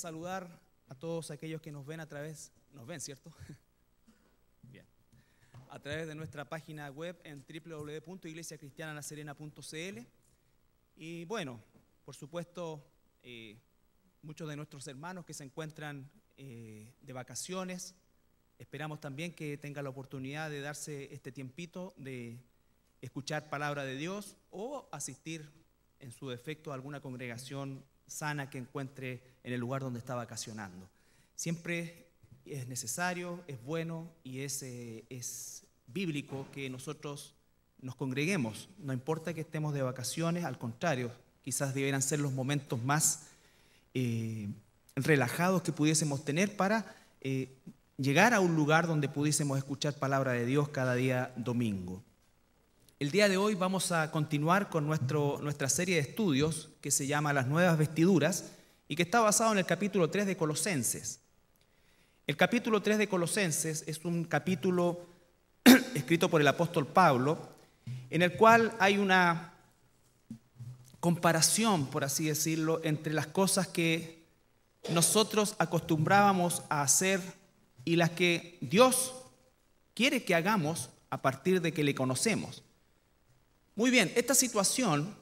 saludar a todos aquellos que nos ven a través, nos ven, ¿cierto? Bien. A través de nuestra página web en www.iglesiacristianalaserena.cl. Y bueno, por supuesto, eh, muchos de nuestros hermanos que se encuentran eh, de vacaciones, esperamos también que tengan la oportunidad de darse este tiempito de escuchar palabra de Dios o asistir en su defecto a alguna congregación sana que encuentre en el lugar donde está vacacionando. Siempre es necesario, es bueno y es, eh, es bíblico que nosotros nos congreguemos. No importa que estemos de vacaciones, al contrario, quizás debieran ser los momentos más eh, relajados que pudiésemos tener para eh, llegar a un lugar donde pudiésemos escuchar palabra de Dios cada día domingo. El día de hoy vamos a continuar con nuestro, nuestra serie de estudios que se llama Las nuevas vestiduras y que está basado en el capítulo 3 de Colosenses. El capítulo 3 de Colosenses es un capítulo escrito por el apóstol Pablo, en el cual hay una comparación, por así decirlo, entre las cosas que nosotros acostumbrábamos a hacer y las que Dios quiere que hagamos a partir de que le conocemos. Muy bien, esta situación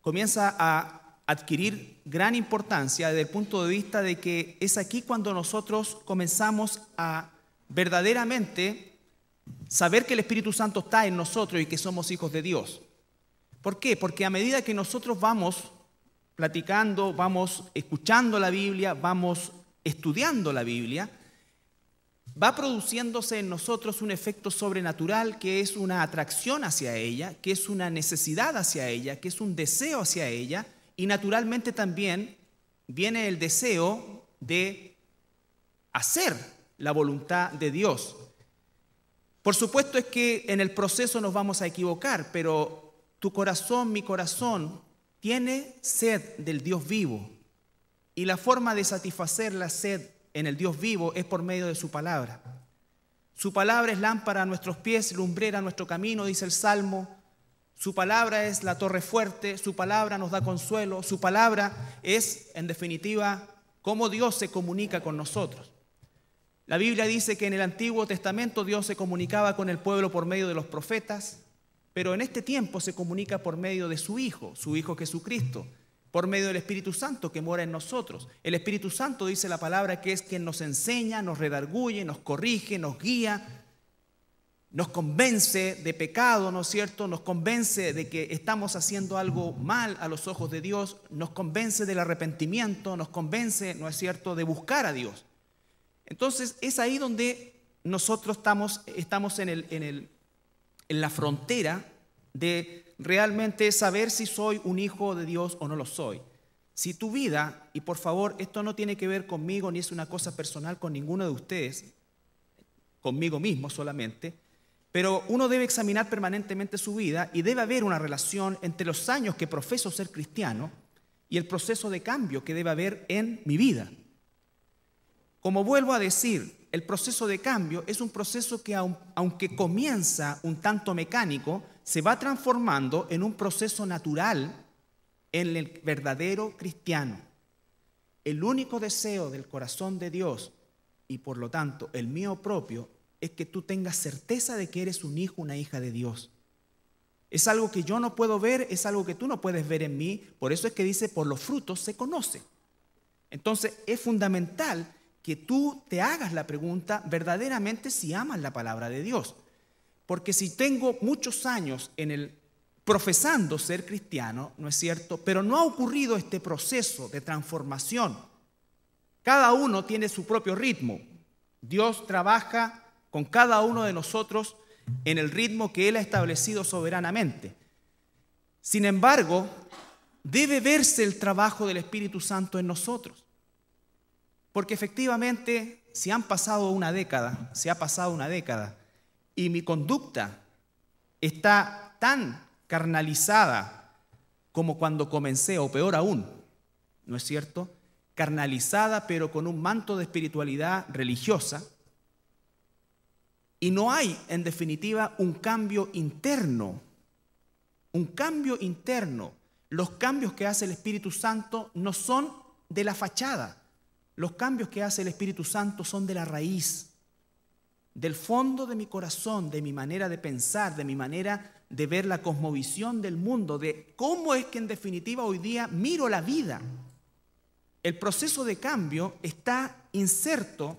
comienza a adquirir gran importancia desde el punto de vista de que es aquí cuando nosotros comenzamos a verdaderamente saber que el Espíritu Santo está en nosotros y que somos hijos de Dios. ¿Por qué? Porque a medida que nosotros vamos platicando, vamos escuchando la Biblia, vamos estudiando la Biblia, va produciéndose en nosotros un efecto sobrenatural que es una atracción hacia ella, que es una necesidad hacia ella, que es un deseo hacia ella, y naturalmente también viene el deseo de hacer la voluntad de Dios. Por supuesto es que en el proceso nos vamos a equivocar, pero tu corazón, mi corazón, tiene sed del Dios vivo. Y la forma de satisfacer la sed en el Dios vivo es por medio de su palabra. Su palabra es lámpara a nuestros pies, lumbrera a nuestro camino, dice el Salmo su palabra es la torre fuerte, su palabra nos da consuelo, su palabra es, en definitiva, cómo Dios se comunica con nosotros. La Biblia dice que en el Antiguo Testamento Dios se comunicaba con el pueblo por medio de los profetas, pero en este tiempo se comunica por medio de su Hijo, su Hijo Jesucristo, por medio del Espíritu Santo que mora en nosotros. El Espíritu Santo dice la palabra que es quien nos enseña, nos redarguye, nos corrige, nos guía, nos convence de pecado, ¿no es cierto? Nos convence de que estamos haciendo algo mal a los ojos de Dios, nos convence del arrepentimiento, nos convence, ¿no es cierto?, de buscar a Dios. Entonces es ahí donde nosotros estamos, estamos en, el, en, el, en la frontera de realmente saber si soy un hijo de Dios o no lo soy. Si tu vida, y por favor, esto no tiene que ver conmigo ni es una cosa personal con ninguno de ustedes, conmigo mismo solamente, pero uno debe examinar permanentemente su vida y debe haber una relación entre los años que profeso ser cristiano y el proceso de cambio que debe haber en mi vida. Como vuelvo a decir, el proceso de cambio es un proceso que aunque comienza un tanto mecánico, se va transformando en un proceso natural en el verdadero cristiano. El único deseo del corazón de Dios y por lo tanto el mío propio es que tú tengas certeza de que eres un hijo, una hija de Dios. Es algo que yo no puedo ver, es algo que tú no puedes ver en mí. Por eso es que dice, por los frutos se conoce. Entonces es fundamental que tú te hagas la pregunta verdaderamente si amas la palabra de Dios. Porque si tengo muchos años en el profesando ser cristiano, ¿no es cierto? Pero no ha ocurrido este proceso de transformación. Cada uno tiene su propio ritmo. Dios trabaja con cada uno de nosotros en el ritmo que Él ha establecido soberanamente. Sin embargo, debe verse el trabajo del Espíritu Santo en nosotros. Porque efectivamente, si han pasado una década, se ha pasado una década, y mi conducta está tan carnalizada como cuando comencé, o peor aún, ¿no es cierto? Carnalizada pero con un manto de espiritualidad religiosa, y no hay, en definitiva, un cambio interno. Un cambio interno. Los cambios que hace el Espíritu Santo no son de la fachada. Los cambios que hace el Espíritu Santo son de la raíz, del fondo de mi corazón, de mi manera de pensar, de mi manera de ver la cosmovisión del mundo, de cómo es que en definitiva hoy día miro la vida. El proceso de cambio está inserto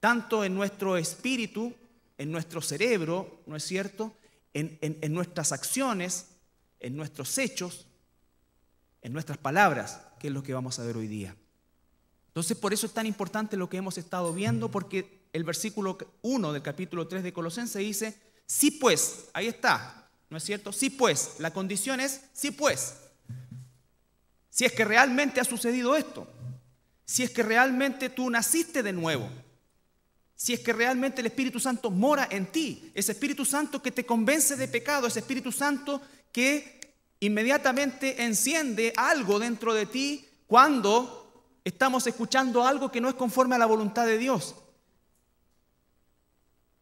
tanto en nuestro espíritu en nuestro cerebro, ¿no es cierto? En, nuestras acciones, en nuestros hechos, en nuestras palabras, que es lo que vamos a ver hoy día. Entonces, por eso es tan importante lo que hemos estado viendo, porque el versículo 1 del capítulo 3 de Colosenses dice, sí pues, ahí está, ¿no es cierto? Sí pues, la condición es, sí pues. Si es que realmente ha sucedido esto, si es que realmente tú naciste de nuevo, si es que realmente el Espíritu Santo mora en ti, ese Espíritu Santo que te convence de pecado, ese Espíritu Santo que inmediatamente enciende algo dentro de ti cuando estamos escuchando algo que no es conforme a la voluntad de Dios.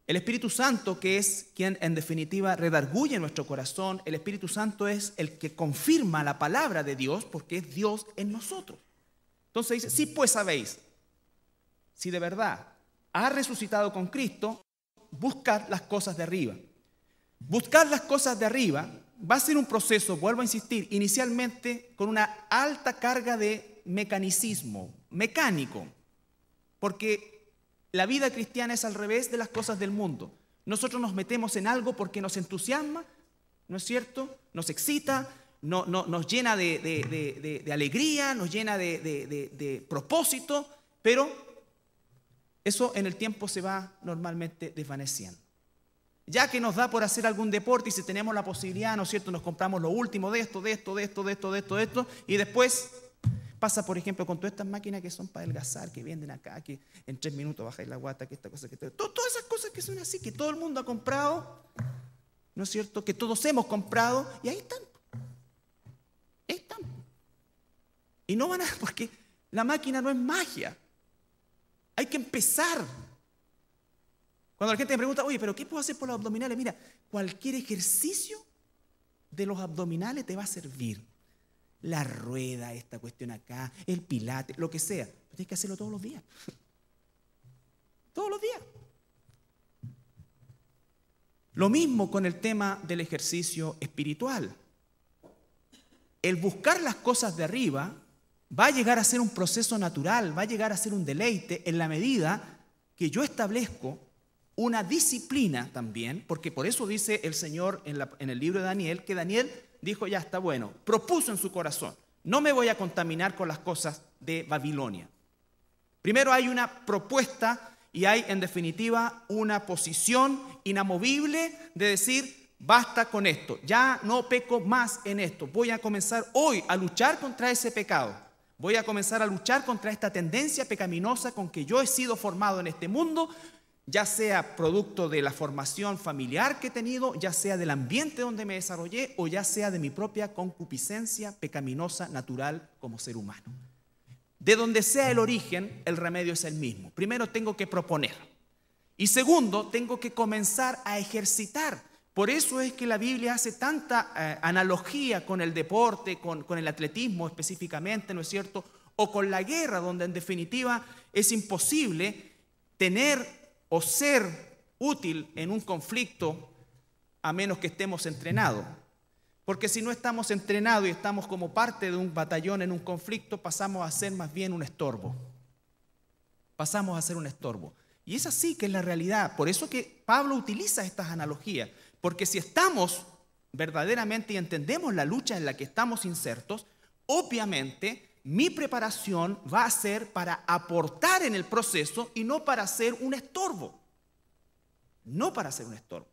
El Espíritu Santo que es quien en definitiva redarguye nuestro corazón, el Espíritu Santo es el que confirma la palabra de Dios porque es Dios en nosotros. Entonces dice, sí pues sabéis, si de verdad ha resucitado con Cristo, buscar las cosas de arriba. Buscar las cosas de arriba va a ser un proceso, vuelvo a insistir, inicialmente con una alta carga de mecanicismo, mecánico, porque la vida cristiana es al revés de las cosas del mundo. Nosotros nos metemos en algo porque nos entusiasma, ¿no es cierto? Nos excita, nos llena de, de, alegría, nos llena de propósito, pero eso en el tiempo se va normalmente desvaneciendo. Ya que nos da por hacer algún deporte y si tenemos la posibilidad, ¿no es cierto?, nos compramos lo último de esto, de esto, de esto, de esto, de esto, de esto, y después pasa, por ejemplo, con todas estas máquinas que son para adelgazar, que venden acá, que en tres minutos bajáis la guata, que esta cosa, que todo, todas esas cosas que son así, que todo el mundo ha comprado, ¿no es cierto?, que todos hemos comprado, y ahí están. Ahí están. Y no van a, porque la máquina no es magia. Hay que empezar. Cuando la gente me pregunta, oye, pero ¿qué puedo hacer por los abdominales? Mira, cualquier ejercicio de los abdominales te va a servir. La rueda, esta cuestión acá, el pilate, lo que sea. Pero tienes que hacerlo todos los días. Todos los días. Lo mismo con el tema del ejercicio espiritual. El buscar las cosas de arriba va a llegar a ser un proceso natural, va a llegar a ser un deleite en la medida que yo establezco una disciplina también, porque por eso dice el Señor en, el libro de Daniel que Daniel dijo, ya está bueno, propuso en su corazón, no me voy a contaminar con las cosas de Babilonia. Primero hay una propuesta y hay en definitiva una posición inamovible de decir, basta con esto, ya no peco más en esto, voy a comenzar hoy a luchar contra ese pecado. Voy a comenzar a luchar contra esta tendencia pecaminosa con que yo he sido formado en este mundo, ya sea producto de la formación familiar que he tenido, ya sea del ambiente donde me desarrollé o ya sea de mi propia concupiscencia pecaminosa natural como ser humano. De donde sea el origen, el remedio es el mismo. Primero tengo que proponer. Y segundo, tengo que comenzar a ejercitar por eso es que la Biblia hace tanta eh, analogía con el deporte, con, con el atletismo específicamente, ¿no es cierto? O con la guerra, donde en definitiva es imposible tener o ser útil en un conflicto a menos que estemos entrenados. Porque si no estamos entrenados y estamos como parte de un batallón en un conflicto, pasamos a ser más bien un estorbo. Pasamos a ser un estorbo. Y es así que es la realidad. Por eso que Pablo utiliza estas analogías. Porque si estamos verdaderamente y entendemos la lucha en la que estamos insertos, obviamente mi preparación va a ser para aportar en el proceso y no para ser un estorbo. No para ser un estorbo.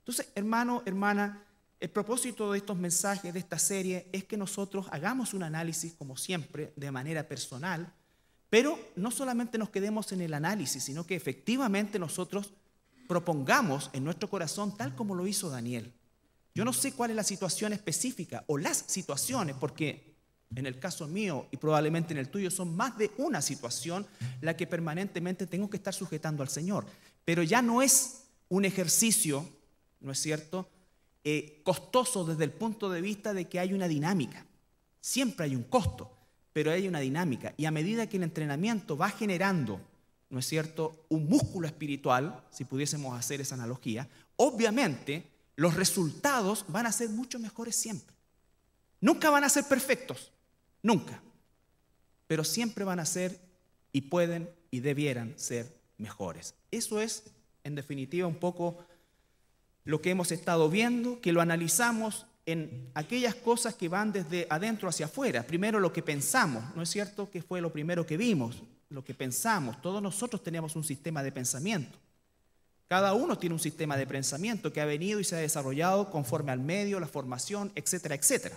Entonces, hermano, hermana, el propósito de estos mensajes, de esta serie, es que nosotros hagamos un análisis, como siempre, de manera personal, pero no solamente nos quedemos en el análisis, sino que efectivamente nosotros propongamos en nuestro corazón tal como lo hizo Daniel. Yo no sé cuál es la situación específica o las situaciones, porque en el caso mío y probablemente en el tuyo son más de una situación la que permanentemente tengo que estar sujetando al Señor. Pero ya no es un ejercicio, ¿no es cierto?, eh, costoso desde el punto de vista de que hay una dinámica. Siempre hay un costo, pero hay una dinámica. Y a medida que el entrenamiento va generando ¿no es cierto?, un músculo espiritual, si pudiésemos hacer esa analogía, obviamente los resultados van a ser mucho mejores siempre. Nunca van a ser perfectos, nunca, pero siempre van a ser y pueden y debieran ser mejores. Eso es, en definitiva, un poco lo que hemos estado viendo, que lo analizamos en aquellas cosas que van desde adentro hacia afuera. Primero lo que pensamos, ¿no es cierto? Que fue lo primero que vimos, lo que pensamos. Todos nosotros tenemos un sistema de pensamiento. Cada uno tiene un sistema de pensamiento que ha venido y se ha desarrollado conforme al medio, la formación, etcétera, etcétera.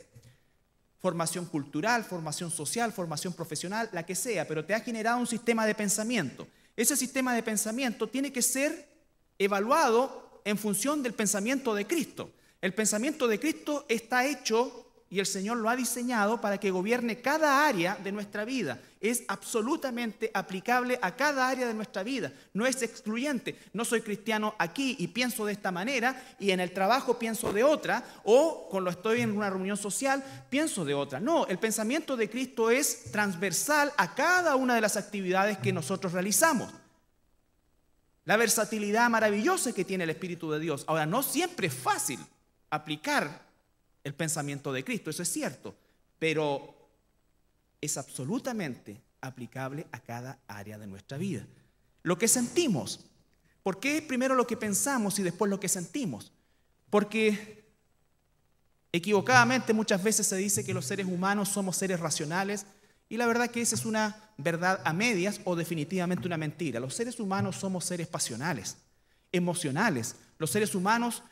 Formación cultural, formación social, formación profesional, la que sea, pero te ha generado un sistema de pensamiento. Ese sistema de pensamiento tiene que ser evaluado en función del pensamiento de Cristo. El pensamiento de Cristo está hecho y el Señor lo ha diseñado para que gobierne cada área de nuestra vida. Es absolutamente aplicable a cada área de nuestra vida. No es excluyente. No soy cristiano aquí y pienso de esta manera y en el trabajo pienso de otra o cuando estoy en una reunión social pienso de otra. No, el pensamiento de Cristo es transversal a cada una de las actividades que nosotros realizamos. La versatilidad maravillosa que tiene el Espíritu de Dios. Ahora, no siempre es fácil aplicar el pensamiento de Cristo, eso es cierto, pero es absolutamente aplicable a cada área de nuestra vida. Lo que sentimos, ¿por qué primero lo que pensamos y después lo que sentimos? Porque equivocadamente muchas veces se dice que los seres humanos somos seres racionales y la verdad que esa es una verdad a medias o definitivamente una mentira. Los seres humanos somos seres pasionales, emocionales. Los seres humanos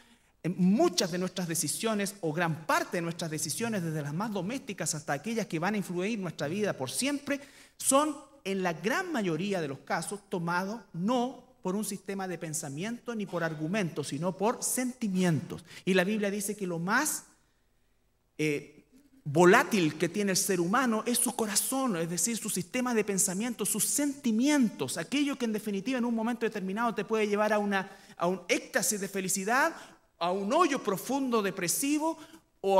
muchas de nuestras decisiones o gran parte de nuestras decisiones, desde las más domésticas hasta aquellas que van a influir nuestra vida por siempre, son en la gran mayoría de los casos tomados no por un sistema de pensamiento ni por argumentos, sino por sentimientos. Y la Biblia dice que lo más eh, volátil que tiene el ser humano es su corazón, es decir, su sistema de pensamiento, sus sentimientos, aquello que en definitiva en un momento determinado te puede llevar a, una, a un éxtasis de felicidad a un hoyo profundo depresivo o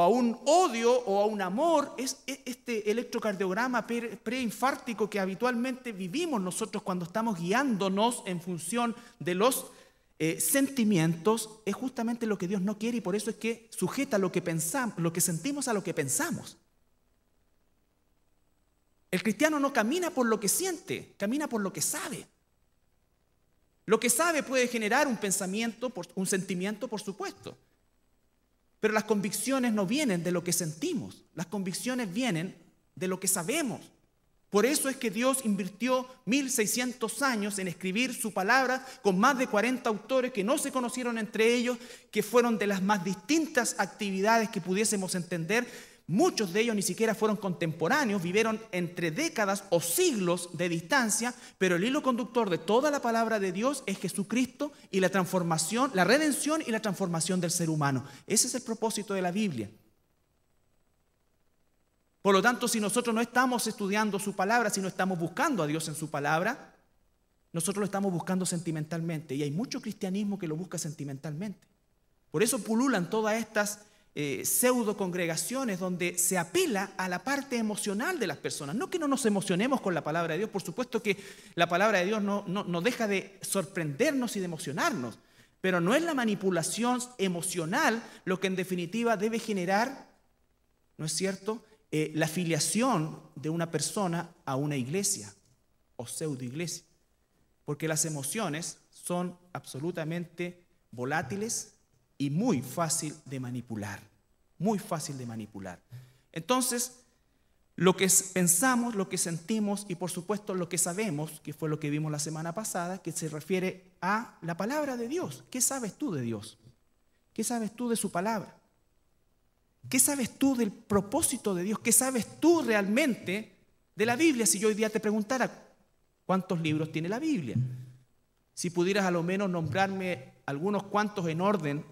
a, un odio o a un amor, es este electrocardiograma preinfártico que habitualmente vivimos nosotros cuando estamos guiándonos en función de los eh, sentimientos, es justamente lo que Dios no quiere y por eso es que sujeta lo que, pensamos, lo que sentimos a lo que pensamos. El cristiano no camina por lo que siente, camina por lo que sabe. Lo que sabe puede generar un pensamiento, un sentimiento, por supuesto. Pero las convicciones no vienen de lo que sentimos, las convicciones vienen de lo que sabemos. Por eso es que Dios invirtió 1600 años en escribir su palabra con más de 40 autores que no se conocieron entre ellos, que fueron de las más distintas actividades que pudiésemos entender Muchos de ellos ni siquiera fueron contemporáneos, vivieron entre décadas o siglos de distancia, pero el hilo conductor de toda la palabra de Dios es Jesucristo y la transformación, la redención y la transformación del ser humano. Ese es el propósito de la Biblia. Por lo tanto, si nosotros no estamos estudiando su palabra, si no estamos buscando a Dios en su palabra, nosotros lo estamos buscando sentimentalmente. Y hay mucho cristianismo que lo busca sentimentalmente. Por eso pululan todas estas eh, pseudo congregaciones donde se apela a la parte emocional de las personas. No que no nos emocionemos con la palabra de Dios, por supuesto que la palabra de Dios no, no, deja de sorprendernos y de emocionarnos, pero no es la manipulación emocional lo que en definitiva debe generar, ¿no es cierto?, eh, la filiación de una persona a una iglesia o pseudo iglesia, porque las emociones son absolutamente volátiles y muy fácil de manipular, muy fácil de manipular. Entonces, lo que pensamos, lo que sentimos y por supuesto lo que sabemos, que fue lo que vimos la semana pasada, que se refiere a la palabra de Dios. ¿Qué sabes tú de Dios? ¿Qué sabes tú de su palabra? ¿Qué sabes tú del propósito de Dios? ¿Qué sabes tú realmente de la Biblia? Si yo hoy día te preguntara, ¿cuántos libros tiene la Biblia? Si pudieras a lo menos nombrarme algunos cuantos en orden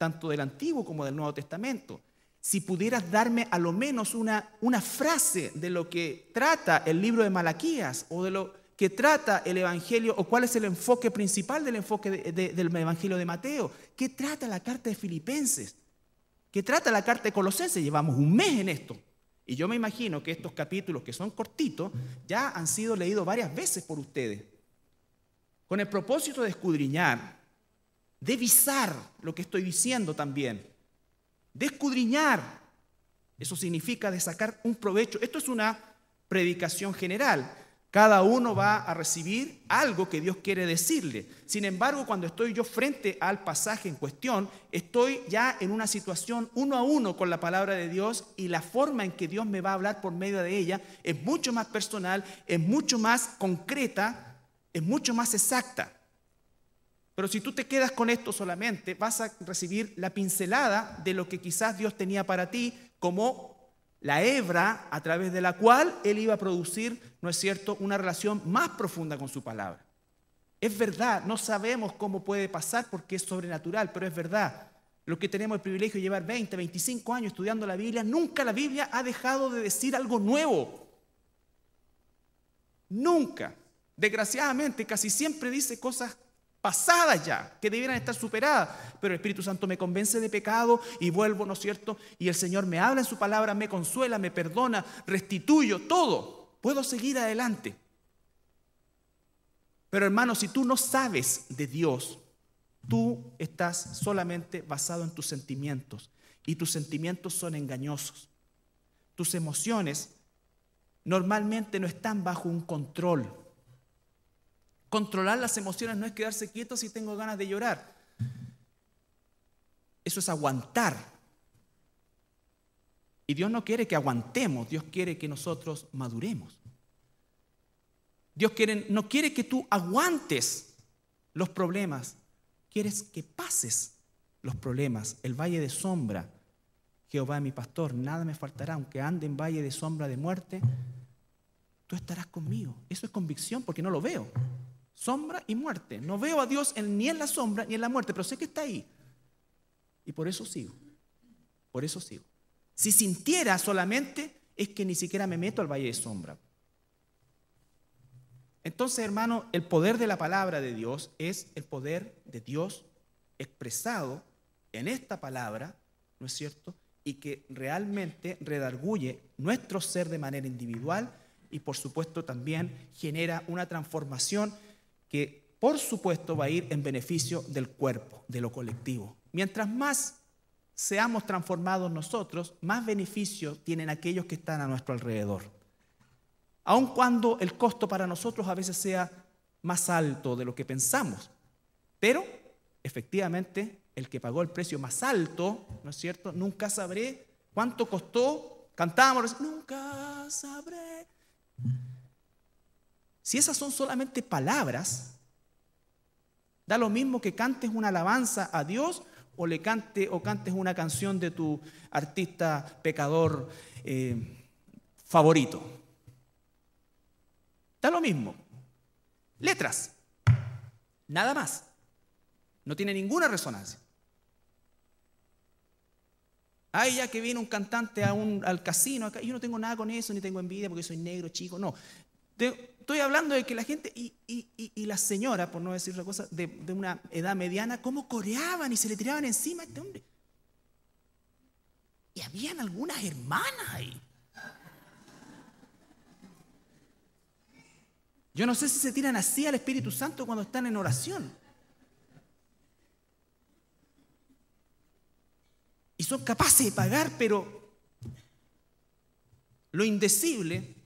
tanto del Antiguo como del Nuevo Testamento. Si pudieras darme a lo menos una, frase de lo que trata el libro de Malaquías o de lo que trata el Evangelio o cuál es el enfoque principal del enfoque del Evangelio de Mateo, qué trata la carta de Filipenses, qué trata la carta de Colosenses. Llevamos un mes en esto. Y yo me imagino que estos capítulos que son cortitos ya han sido leídos varias veces por ustedes, con el propósito de escudriñar de visar lo que estoy diciendo también, de escudriñar. Eso significa de sacar un provecho. Esto es una predicación general. Cada uno va a recibir algo que Dios quiere decirle. Sin embargo, cuando estoy yo frente al pasaje en cuestión, estoy ya en una situación uno a uno con la palabra de Dios y la forma en que Dios me va a hablar por medio de ella es mucho más personal, es mucho más concreta, es mucho más exacta. Pero si tú te quedas con esto solamente, vas a recibir la pincelada de lo que quizás Dios tenía para ti como la hebra a través de la cual Él iba a producir, ¿no es cierto?, una relación más profunda con su palabra. Es verdad, no sabemos cómo puede pasar porque es sobrenatural, pero es verdad. Los que tenemos el privilegio de llevar 20, 25 años estudiando la Biblia, nunca la Biblia ha dejado de decir algo nuevo. Nunca. Desgraciadamente, casi siempre dice cosas pasadas ya, que debieran estar superadas, pero el Espíritu Santo me convence de pecado y vuelvo, ¿no es cierto? Y el Señor me habla en su palabra, me consuela, me perdona, restituyo todo. Puedo seguir adelante. Pero hermano, si tú no sabes de Dios, tú estás solamente basado en tus sentimientos y tus sentimientos son engañosos. Tus emociones normalmente no están bajo un control Controlar las emociones no es quedarse quieto si tengo ganas de llorar. Eso es aguantar. Y Dios no quiere que aguantemos, Dios quiere que nosotros maduremos. Dios quiere, no quiere que tú aguantes los problemas, quieres que pases los problemas. El valle de sombra, Jehová es mi pastor, nada me faltará, aunque ande en valle de sombra de muerte, tú estarás conmigo. Eso es convicción porque no lo veo, sombra y muerte. No veo a Dios ni en la sombra ni en la muerte, pero sé que está ahí. Y por eso sigo. Por eso sigo. Si sintiera solamente, es que ni siquiera me meto al valle de sombra. Entonces, hermano, el poder de la palabra de Dios es el poder de Dios expresado en esta palabra, ¿no es cierto? Y que realmente redarguye nuestro ser de manera individual y por supuesto también genera una transformación que por supuesto va a ir en beneficio del cuerpo, de lo colectivo. Mientras más seamos transformados nosotros, más beneficio tienen aquellos que están a nuestro alrededor. Aun cuando el costo para nosotros a veces sea más alto de lo que pensamos, pero efectivamente el que pagó el precio más alto, ¿no es cierto? Nunca sabré cuánto costó. Cantábamos, nunca sabré si esas son solamente palabras, da lo mismo que cantes una alabanza a Dios o le cante o cantes una canción de tu artista pecador eh, favorito. Da lo mismo. Letras. Nada más. No tiene ninguna resonancia. Ay, ya que viene un cantante a un, al casino, acá, yo no tengo nada con eso, ni tengo envidia porque soy negro, chico. No estoy hablando de que la gente y, y, y, la señora, por no decir otra cosa, de, de, una edad mediana, cómo coreaban y se le tiraban encima a este hombre. Y habían algunas hermanas ahí. Yo no sé si se tiran así al Espíritu Santo cuando están en oración. Y son capaces de pagar, pero lo indecible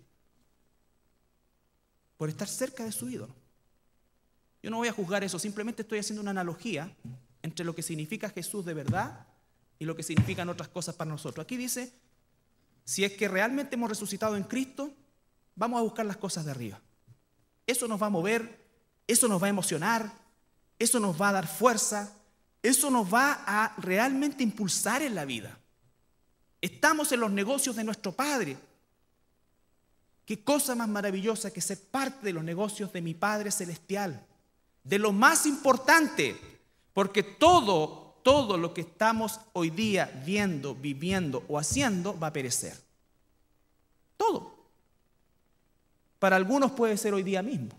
por estar cerca de su ídolo. Yo no voy a juzgar eso, simplemente estoy haciendo una analogía entre lo que significa Jesús de verdad y lo que significan otras cosas para nosotros. Aquí dice, si es que realmente hemos resucitado en Cristo, vamos a buscar las cosas de arriba. Eso nos va a mover, eso nos va a emocionar, eso nos va a dar fuerza, eso nos va a realmente impulsar en la vida. Estamos en los negocios de nuestro Padre. Qué cosa más maravillosa que ser parte de los negocios de mi Padre Celestial, de lo más importante, porque todo, todo lo que estamos hoy día viendo, viviendo o haciendo va a perecer. Todo. Para algunos puede ser hoy día mismo.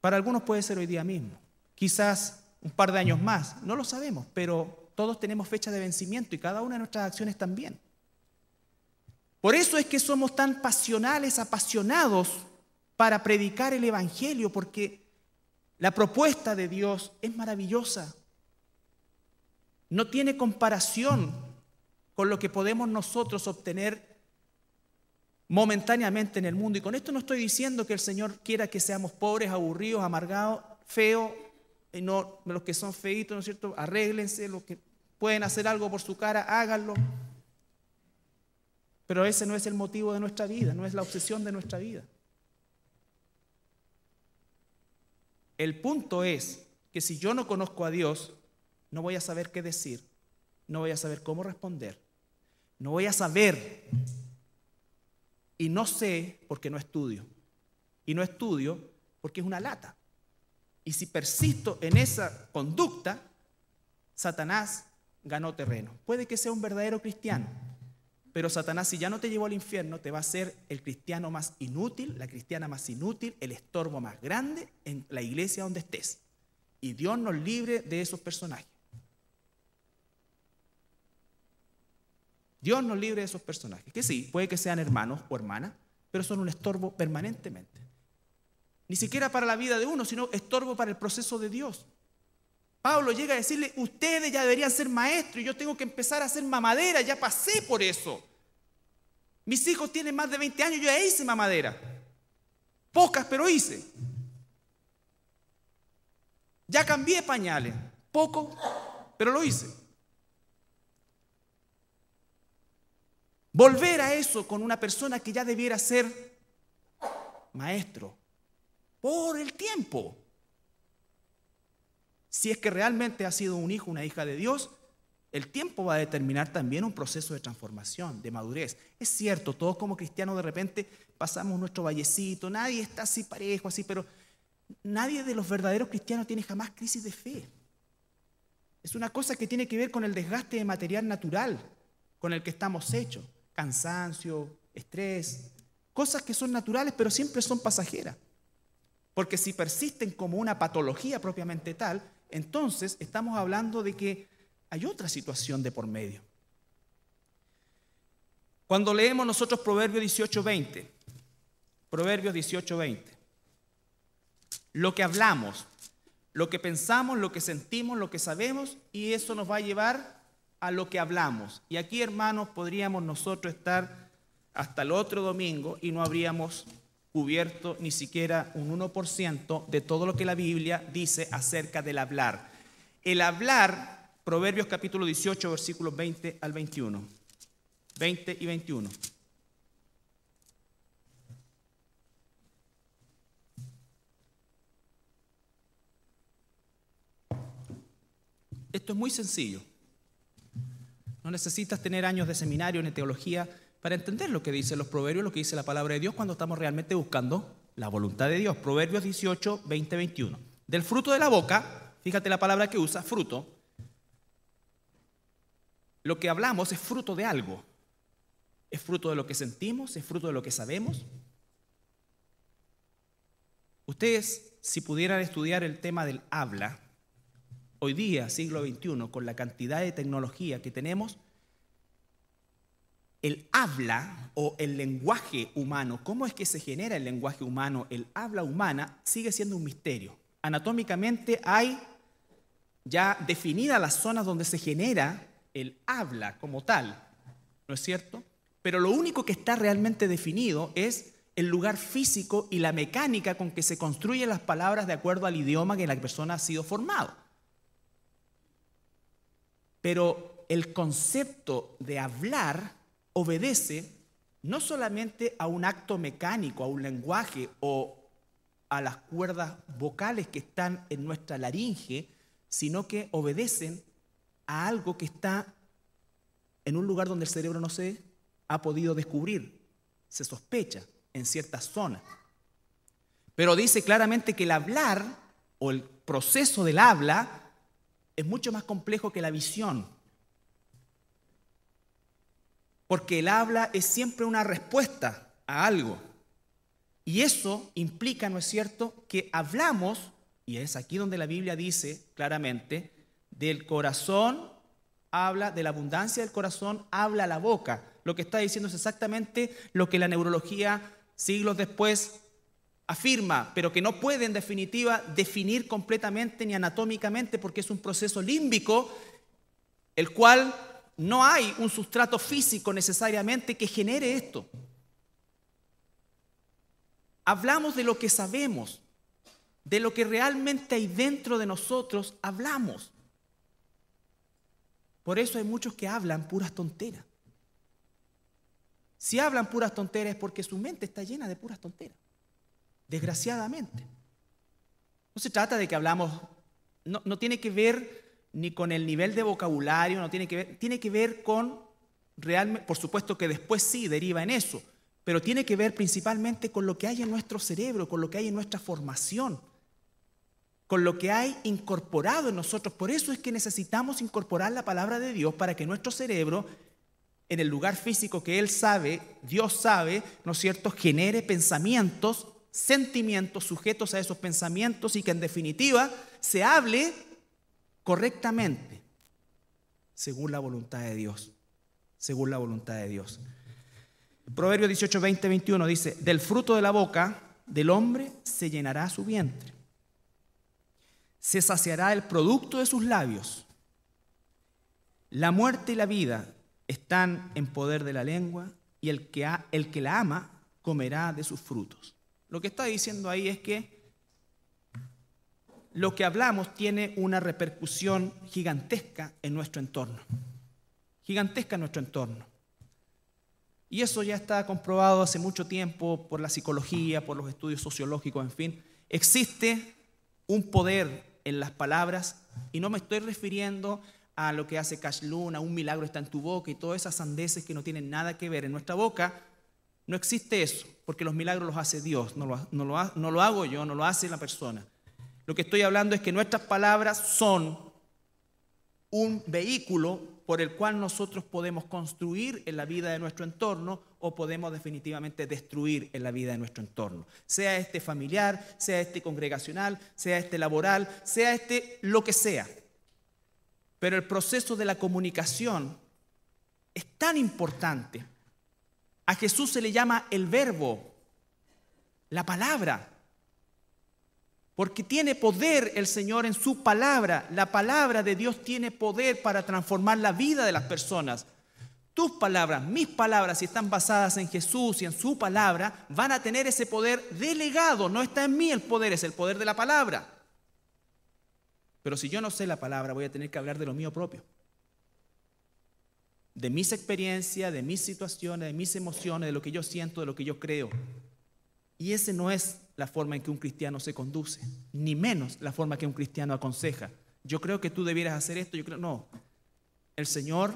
Para algunos puede ser hoy día mismo. Quizás un par de años más, no lo sabemos, pero todos tenemos fecha de vencimiento y cada una de nuestras acciones también. Por eso es que somos tan pasionales, apasionados para predicar el Evangelio, porque la propuesta de Dios es maravillosa. No tiene comparación con lo que podemos nosotros obtener momentáneamente en el mundo. Y con esto no estoy diciendo que el Señor quiera que seamos pobres, aburridos, amargados, feos, los que son feitos, ¿no es cierto? Arréglense, los que pueden hacer algo por su cara, háganlo. Pero ese no es el motivo de nuestra vida, no es la obsesión de nuestra vida. El punto es que si yo no conozco a Dios, no voy a saber qué decir, no voy a saber cómo responder, no voy a saber. Y no sé porque no estudio. Y no estudio porque es una lata. Y si persisto en esa conducta, Satanás ganó terreno. Puede que sea un verdadero cristiano, pero Satanás, si ya no te llevó al infierno, te va a ser el cristiano más inútil, la cristiana más inútil, el estorbo más grande en la iglesia donde estés. Y Dios nos libre de esos personajes. Dios nos libre de esos personajes, que sí, puede que sean hermanos o hermanas, pero son un estorbo permanentemente. Ni siquiera para la vida de uno, sino estorbo para el proceso de Dios. Pablo llega a decirle, ustedes ya deberían ser maestros y yo tengo que empezar a hacer mamadera, ya pasé por eso. Mis hijos tienen más de 20 años, yo ya hice mamadera. Pocas, pero hice. Ya cambié pañales, poco, pero lo hice. Volver a eso con una persona que ya debiera ser maestro por el tiempo si es que realmente ha sido un hijo, una hija de Dios, el tiempo va a determinar también un proceso de transformación, de madurez. Es cierto, todos como cristianos de repente pasamos nuestro vallecito, nadie está así parejo, así, pero nadie de los verdaderos cristianos tiene jamás crisis de fe. Es una cosa que tiene que ver con el desgaste de material natural con el que estamos hechos, cansancio, estrés, cosas que son naturales pero siempre son pasajeras. Porque si persisten como una patología propiamente tal, entonces estamos hablando de que hay otra situación de por medio. Cuando leemos nosotros Proverbios 18:20, Proverbios 18:20, lo que hablamos, lo que pensamos, lo que sentimos, lo que sabemos, y eso nos va a llevar a lo que hablamos. Y aquí, hermanos, podríamos nosotros estar hasta el otro domingo y no habríamos cubierto ni siquiera un 1% de todo lo que la Biblia dice acerca del hablar. El hablar, Proverbios capítulo 18, versículos 20 al 21. 20 y 21. Esto es muy sencillo. No necesitas tener años de seminario en teología para entender lo que dicen los proverbios, lo que dice la palabra de Dios cuando estamos realmente buscando la voluntad de Dios. Proverbios 18, 20, 21. Del fruto de la boca, fíjate la palabra que usa, fruto. Lo que hablamos es fruto de algo. Es fruto de lo que sentimos, es fruto de lo que sabemos. Ustedes, si pudieran estudiar el tema del habla, hoy día, siglo XXI, con la cantidad de tecnología que tenemos, el habla o el lenguaje humano, cómo es que se genera el lenguaje humano, el habla humana, sigue siendo un misterio. Anatómicamente hay ya definidas las zonas donde se genera el habla como tal, ¿no es cierto? Pero lo único que está realmente definido es el lugar físico y la mecánica con que se construyen las palabras de acuerdo al idioma en el que la persona ha sido formado. Pero el concepto de hablar obedece no solamente a un acto mecánico, a un lenguaje o a las cuerdas vocales que están en nuestra laringe, sino que obedecen a algo que está en un lugar donde el cerebro no se ha podido descubrir, se sospecha en ciertas zonas. Pero dice claramente que el hablar o el proceso del habla es mucho más complejo que la visión, porque el habla es siempre una respuesta a algo. Y eso implica, ¿no es cierto?, que hablamos, y es aquí donde la Biblia dice claramente, del corazón habla, de la abundancia del corazón habla la boca. Lo que está diciendo es exactamente lo que la neurología siglos después afirma, pero que no puede en definitiva definir completamente ni anatómicamente porque es un proceso límbico, el cual no hay un sustrato físico necesariamente que genere esto. Hablamos de lo que sabemos, de lo que realmente hay dentro de nosotros, hablamos. Por eso hay muchos que hablan puras tonteras. Si hablan puras tonteras es porque su mente está llena de puras tonteras, desgraciadamente. No se trata de que hablamos, no, tiene que ver ni con el nivel de vocabulario, no tiene que ver, tiene que ver con realmente, por supuesto que después sí deriva en eso, pero tiene que ver principalmente con lo que hay en nuestro cerebro, con lo que hay en nuestra formación, con lo que hay incorporado en nosotros. Por eso es que necesitamos incorporar la palabra de Dios para que nuestro cerebro, en el lugar físico que Él sabe, Dios sabe, ¿no es cierto?, genere pensamientos, sentimientos sujetos a esos pensamientos y que en definitiva se hable correctamente, según la voluntad de Dios, según la voluntad de Dios. Proverbios 18, 20, 21 dice, del fruto de la boca del hombre se llenará su vientre, se saciará el producto de sus labios. La muerte y la vida están en poder de la lengua y el que, el que la ama comerá de sus frutos. Lo que está diciendo ahí es que lo que hablamos tiene una repercusión gigantesca en nuestro entorno. Gigantesca en nuestro entorno. Y eso ya está comprobado hace mucho tiempo por la psicología, por los estudios sociológicos, en fin. Existe un poder en las palabras y no me estoy refiriendo a lo que hace Cash Luna, un milagro está en tu boca y todas esas sandeces que no tienen nada que ver en nuestra boca. No existe eso, porque los milagros los hace Dios, no lo, no lo hago yo, no lo hace la persona. Lo que estoy hablando es que nuestras palabras son un vehículo por el cual nosotros podemos construir en la vida de nuestro entorno o podemos definitivamente destruir en la vida de nuestro entorno. Sea este familiar, sea este congregacional, sea este laboral, sea este lo que sea. Pero el proceso de la comunicación es tan importante. A Jesús se le llama el verbo, la palabra. Porque tiene poder el Señor en su palabra. La palabra de Dios tiene poder para transformar la vida de las personas. Tus palabras, mis palabras, si están basadas en Jesús y en su palabra, van a tener ese poder delegado. No está en mí el poder, es el poder de la palabra. Pero si yo no sé la palabra, voy a tener que hablar de lo mío propio. De mis experiencias, de mis situaciones, de mis emociones, de lo que yo siento, de lo que yo creo. Y ese no es la forma en que un cristiano se conduce, ni menos la forma que un cristiano aconseja. Yo creo que tú debieras hacer esto, yo creo, no. El Señor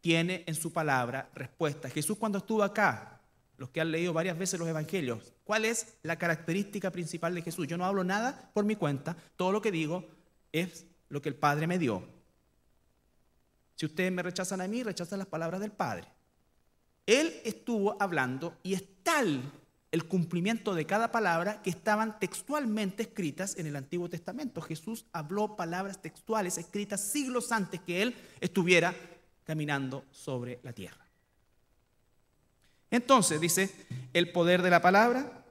tiene en su palabra respuesta. Jesús cuando estuvo acá, los que han leído varias veces los evangelios, ¿cuál es la característica principal de Jesús? Yo no hablo nada por mi cuenta, todo lo que digo es lo que el Padre me dio. Si ustedes me rechazan a mí, rechazan las palabras del Padre. Él estuvo hablando y es tal el cumplimiento de cada palabra que estaban textualmente escritas en el Antiguo Testamento. Jesús habló palabras textuales escritas siglos antes que él estuviera caminando sobre la tierra. Entonces, dice, el poder de la palabra,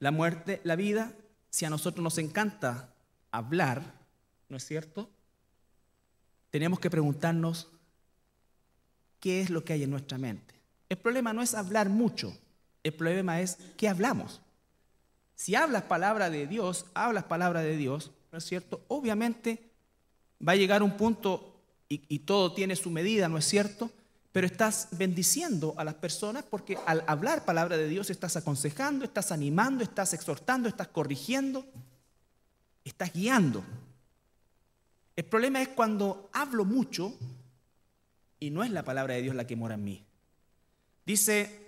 la muerte, la vida, si a nosotros nos encanta hablar, ¿no es cierto? Tenemos que preguntarnos qué es lo que hay en nuestra mente. El problema no es hablar mucho, el problema es qué hablamos. Si hablas palabra de Dios, hablas palabra de Dios, ¿no es cierto? Obviamente va a llegar un punto y, y todo tiene su medida, ¿no es cierto? pero estás bendiciendo a las personas porque al hablar palabra de Dios estás aconsejando, estás animando, estás exhortando, estás corrigiendo, estás guiando. El problema es cuando hablo mucho y no es la palabra de Dios la que mora en mí. Dice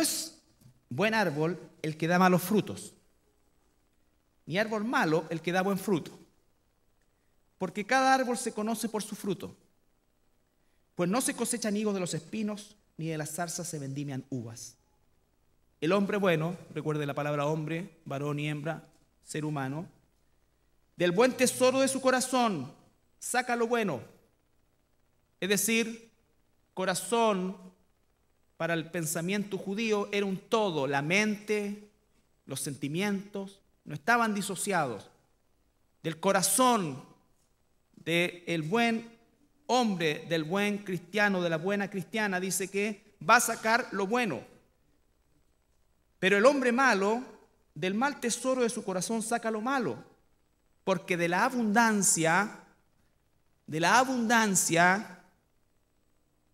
es buen árbol el que da malos frutos, ni árbol malo el que da buen fruto, porque cada árbol se conoce por su fruto, pues no se cosechan higos de los espinos, ni de las zarzas se vendimian uvas. El hombre bueno, recuerde la palabra hombre, varón y hembra, ser humano, del buen tesoro de su corazón saca lo bueno, es decir, corazón para el pensamiento judío era un todo, la mente, los sentimientos, no estaban disociados. Del corazón del buen hombre, del buen cristiano, de la buena cristiana, dice que va a sacar lo bueno. Pero el hombre malo, del mal tesoro de su corazón saca lo malo, porque de la abundancia, de la abundancia,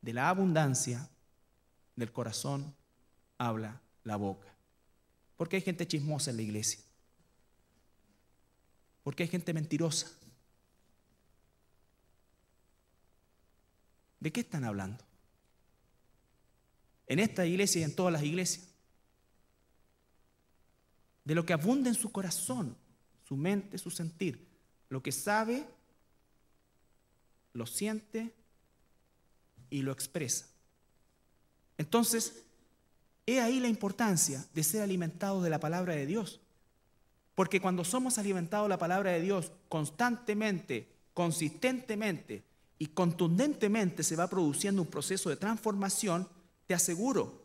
de la abundancia del corazón habla la boca. Porque hay gente chismosa en la iglesia. Porque hay gente mentirosa. ¿De qué están hablando? En esta iglesia y en todas las iglesias. De lo que abunda en su corazón, su mente, su sentir. Lo que sabe, lo siente y lo expresa. Entonces, he ahí la importancia de ser alimentados de la palabra de Dios. Porque cuando somos alimentados de la palabra de Dios constantemente, consistentemente y contundentemente se va produciendo un proceso de transformación, te aseguro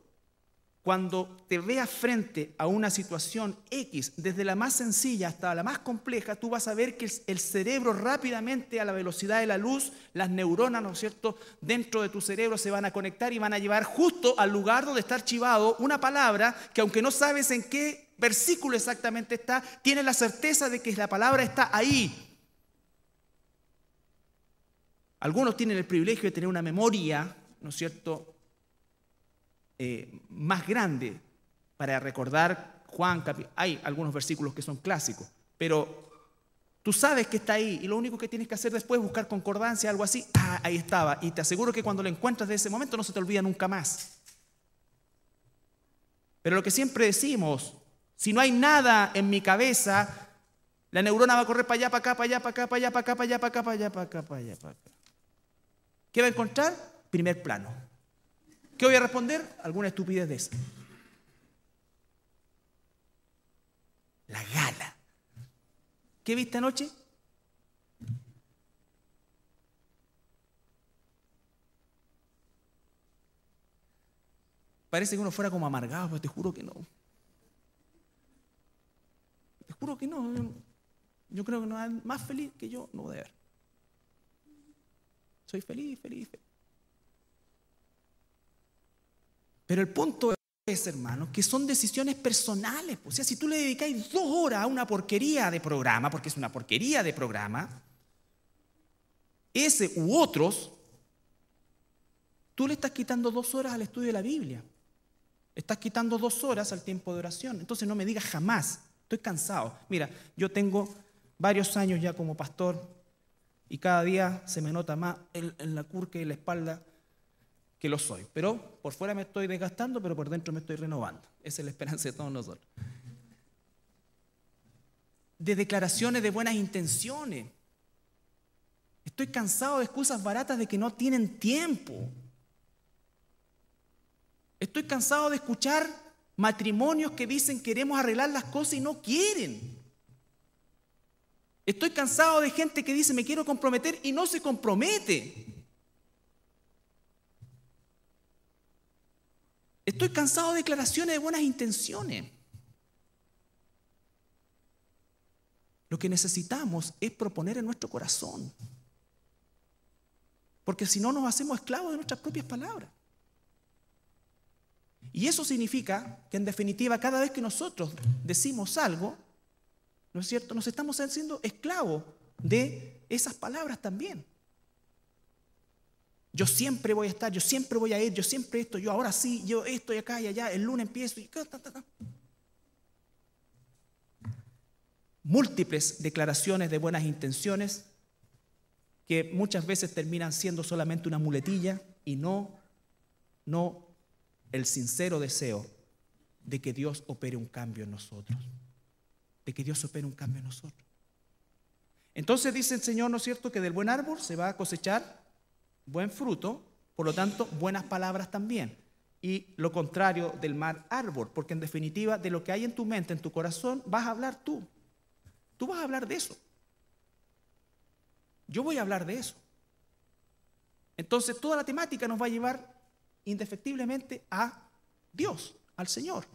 cuando te veas frente a una situación X, desde la más sencilla hasta la más compleja, tú vas a ver que el cerebro rápidamente a la velocidad de la luz, las neuronas, ¿no es cierto?, dentro de tu cerebro se van a conectar y van a llevar justo al lugar donde está archivado una palabra que aunque no sabes en qué versículo exactamente está, tienes la certeza de que la palabra está ahí. Algunos tienen el privilegio de tener una memoria, ¿no es cierto?, eh, más grande para recordar Juan. Hay algunos versículos que son clásicos, pero Tú sabes que está ahí y lo único que tienes que hacer después es buscar concordancia, algo así. Ah, ahí estaba. Y te aseguro que cuando lo encuentras de ese momento no se te olvida nunca más. Pero lo que siempre decimos, si no hay nada en mi cabeza, la neurona va a correr para allá, para acá, para allá, para acá, para allá, para acá, para allá, para acá, para allá, para acá, para allá, para acá. ¿Qué va a encontrar? Primer plano. ¿Qué voy a responder? Alguna estupidez de esa. La gala. ¿Qué viste anoche? Parece que uno fuera como amargado, pero te juro que no. Te juro que no. Yo, creo que no hay más feliz que yo no a haber. Soy feliz, feliz, feliz. Pero el punto es, hermano, que son decisiones personales. Pues. O sea, si tú le dedicáis dos horas a una porquería de programa, porque es una porquería de programa, ese u otros, tú le estás quitando dos horas al estudio de la Biblia. Estás quitando dos horas al tiempo de oración. Entonces no me digas jamás, estoy cansado. Mira, yo tengo varios años ya como pastor y cada día se me nota más en, la curca y en la espalda que lo soy. Pero por fuera me estoy desgastando, pero por dentro me estoy renovando. Esa es la esperanza de todos nosotros. De declaraciones de buenas intenciones. Estoy cansado de excusas baratas de que no tienen tiempo. Estoy cansado de escuchar matrimonios que dicen queremos arreglar las cosas y no quieren. Estoy cansado de gente que dice me quiero comprometer y no se compromete. Estoy cansado de declaraciones de buenas intenciones. Lo que necesitamos es proponer en nuestro corazón. Porque si no nos hacemos esclavos de nuestras propias palabras. Y eso significa que en definitiva cada vez que nosotros decimos algo, ¿no es cierto? Nos estamos haciendo esclavos de esas palabras también. Yo siempre voy a estar, yo siempre voy a ir, yo siempre esto, yo ahora sí, yo esto y acá y allá, el lunes empiezo y... Múltiples declaraciones de buenas intenciones que muchas veces terminan siendo solamente una muletilla y no, no el sincero deseo de que Dios opere un cambio en nosotros, de que Dios opere un cambio en nosotros. Entonces dice el Señor, ¿no es cierto?, que del buen árbol se va a cosechar buen fruto, por lo tanto, buenas palabras también. Y lo contrario del mal árbol, porque en definitiva de lo que hay en tu mente, en tu corazón, vas a hablar tú. Tú vas a hablar de eso. Yo voy a hablar de eso. Entonces toda la temática nos va a llevar indefectiblemente a Dios, al Señor.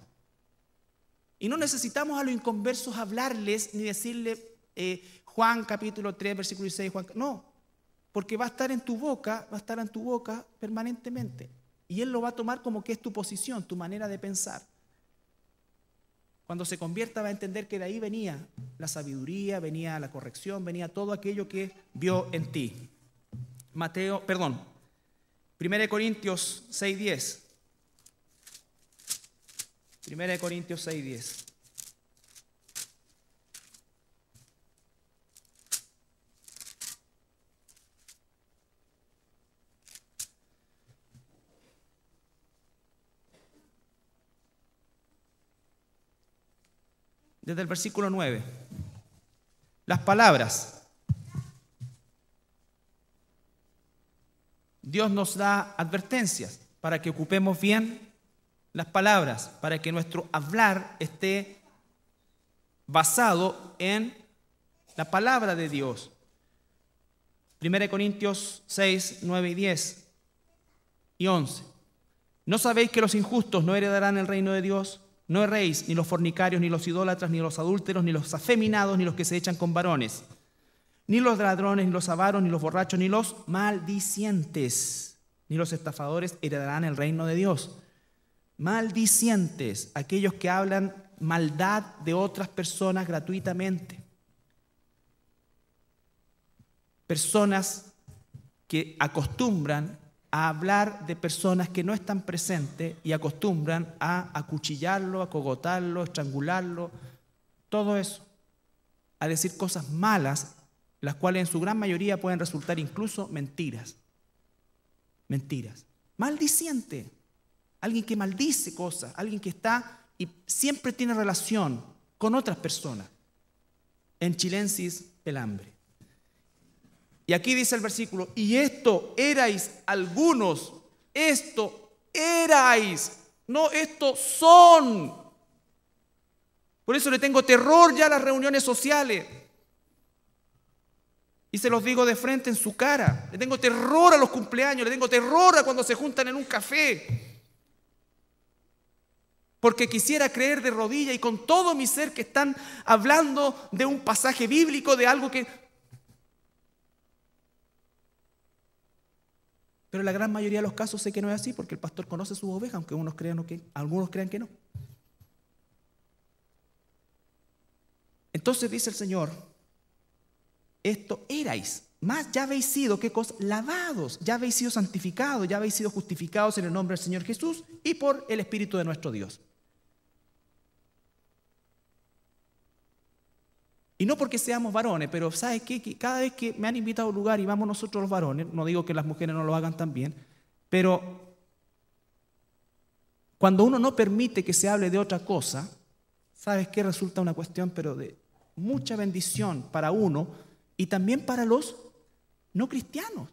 Y no necesitamos a los inconversos hablarles ni decirle eh, Juan capítulo 3, versículo 6, Juan... No, porque va a estar en tu boca, va a estar en tu boca permanentemente. Y Él lo va a tomar como que es tu posición, tu manera de pensar. Cuando se convierta va a entender que de ahí venía la sabiduría, venía la corrección, venía todo aquello que vio en ti. Mateo, perdón, 1 Corintios 6.10. 1 Corintios 6.10. desde el versículo 9. Las palabras. Dios nos da advertencias para que ocupemos bien las palabras, para que nuestro hablar esté basado en la palabra de Dios. 1 Corintios 6, 9 y 10 y 11. ¿No sabéis que los injustos no heredarán el reino de Dios? No erréis, ni los fornicarios, ni los idólatras, ni los adúlteros, ni los afeminados, ni los que se echan con varones, ni los ladrones, ni los avaros, ni los borrachos, ni los maldicientes, ni los estafadores heredarán el reino de Dios. Maldicientes, aquellos que hablan maldad de otras personas gratuitamente. Personas que acostumbran a hablar de personas que no están presentes y acostumbran a acuchillarlo, a cogotarlo, estrangularlo, todo eso, a decir cosas malas, las cuales en su gran mayoría pueden resultar incluso mentiras. Mentiras. Maldiciente. Alguien que maldice cosas, alguien que está y siempre tiene relación con otras personas. En Chilensis, el hambre. Y aquí dice el versículo, y esto erais algunos, esto erais, no, esto son. Por eso le tengo terror ya a las reuniones sociales. Y se los digo de frente en su cara. Le tengo terror a los cumpleaños, le tengo terror a cuando se juntan en un café. Porque quisiera creer de rodilla y con todo mi ser que están hablando de un pasaje bíblico, de algo que Pero la gran mayoría de los casos sé que no es así porque el pastor conoce sus ovejas, aunque crean que, algunos crean que no. Entonces dice el Señor, esto erais, más ya habéis sido, ¿qué cosa? Lavados, ya habéis sido santificados, ya habéis sido justificados en el nombre del Señor Jesús y por el Espíritu de nuestro Dios. Y no porque seamos varones, pero ¿sabes qué? Que cada vez que me han invitado a un lugar y vamos nosotros los varones, no digo que las mujeres no lo hagan también, pero cuando uno no permite que se hable de otra cosa, ¿sabes qué? Resulta una cuestión, pero de mucha bendición para uno y también para los no cristianos,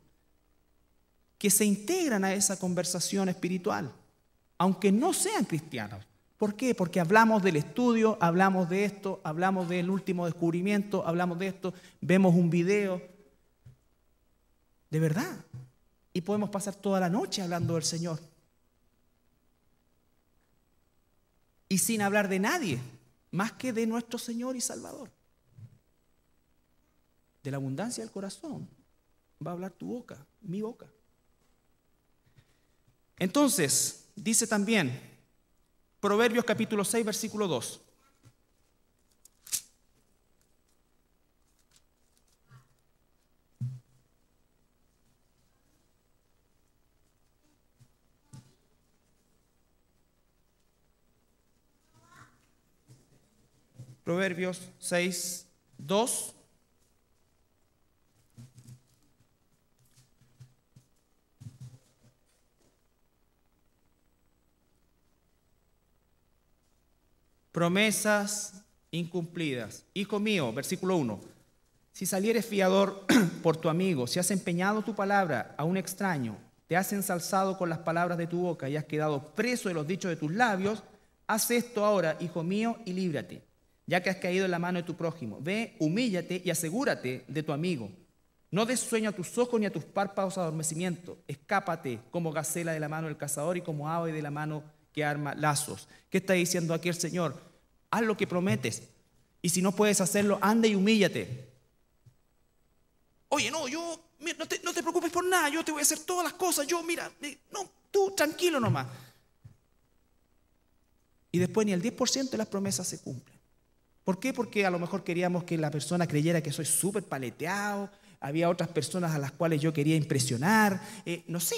que se integran a esa conversación espiritual, aunque no sean cristianos. ¿Por qué? Porque hablamos del estudio, hablamos de esto, hablamos del último descubrimiento, hablamos de esto, vemos un video. De verdad. Y podemos pasar toda la noche hablando del Señor. Y sin hablar de nadie, más que de nuestro Señor y Salvador. De la abundancia del corazón va a hablar tu boca, mi boca. Entonces, dice también, Proverbios capítulo 6, versículo 2. Proverbios 6, 2. promesas incumplidas. Hijo mío, versículo 1, si salieres fiador por tu amigo, si has empeñado tu palabra a un extraño, te has ensalzado con las palabras de tu boca y has quedado preso de los dichos de tus labios, haz esto ahora, hijo mío, y líbrate, ya que has caído en la mano de tu prójimo. Ve, humíllate y asegúrate de tu amigo. No des sueño a tus ojos ni a tus párpados adormecimiento. Escápate como gacela de la mano del cazador y como ave de la mano que arma lazos. ¿Qué está diciendo aquí el Señor? Haz lo que prometes. Y si no puedes hacerlo, anda y humíllate. Oye, no, yo, no, te, preocupes por nada, yo te voy a hacer todas las cosas, yo, mira, eh, no, tú tranquilo nomás. Y después ni el 10% de las promesas se cumplen. ¿Por qué? Porque a lo mejor queríamos que la persona creyera que soy súper paleteado, había otras personas a las cuales yo quería impresionar, eh, no sé,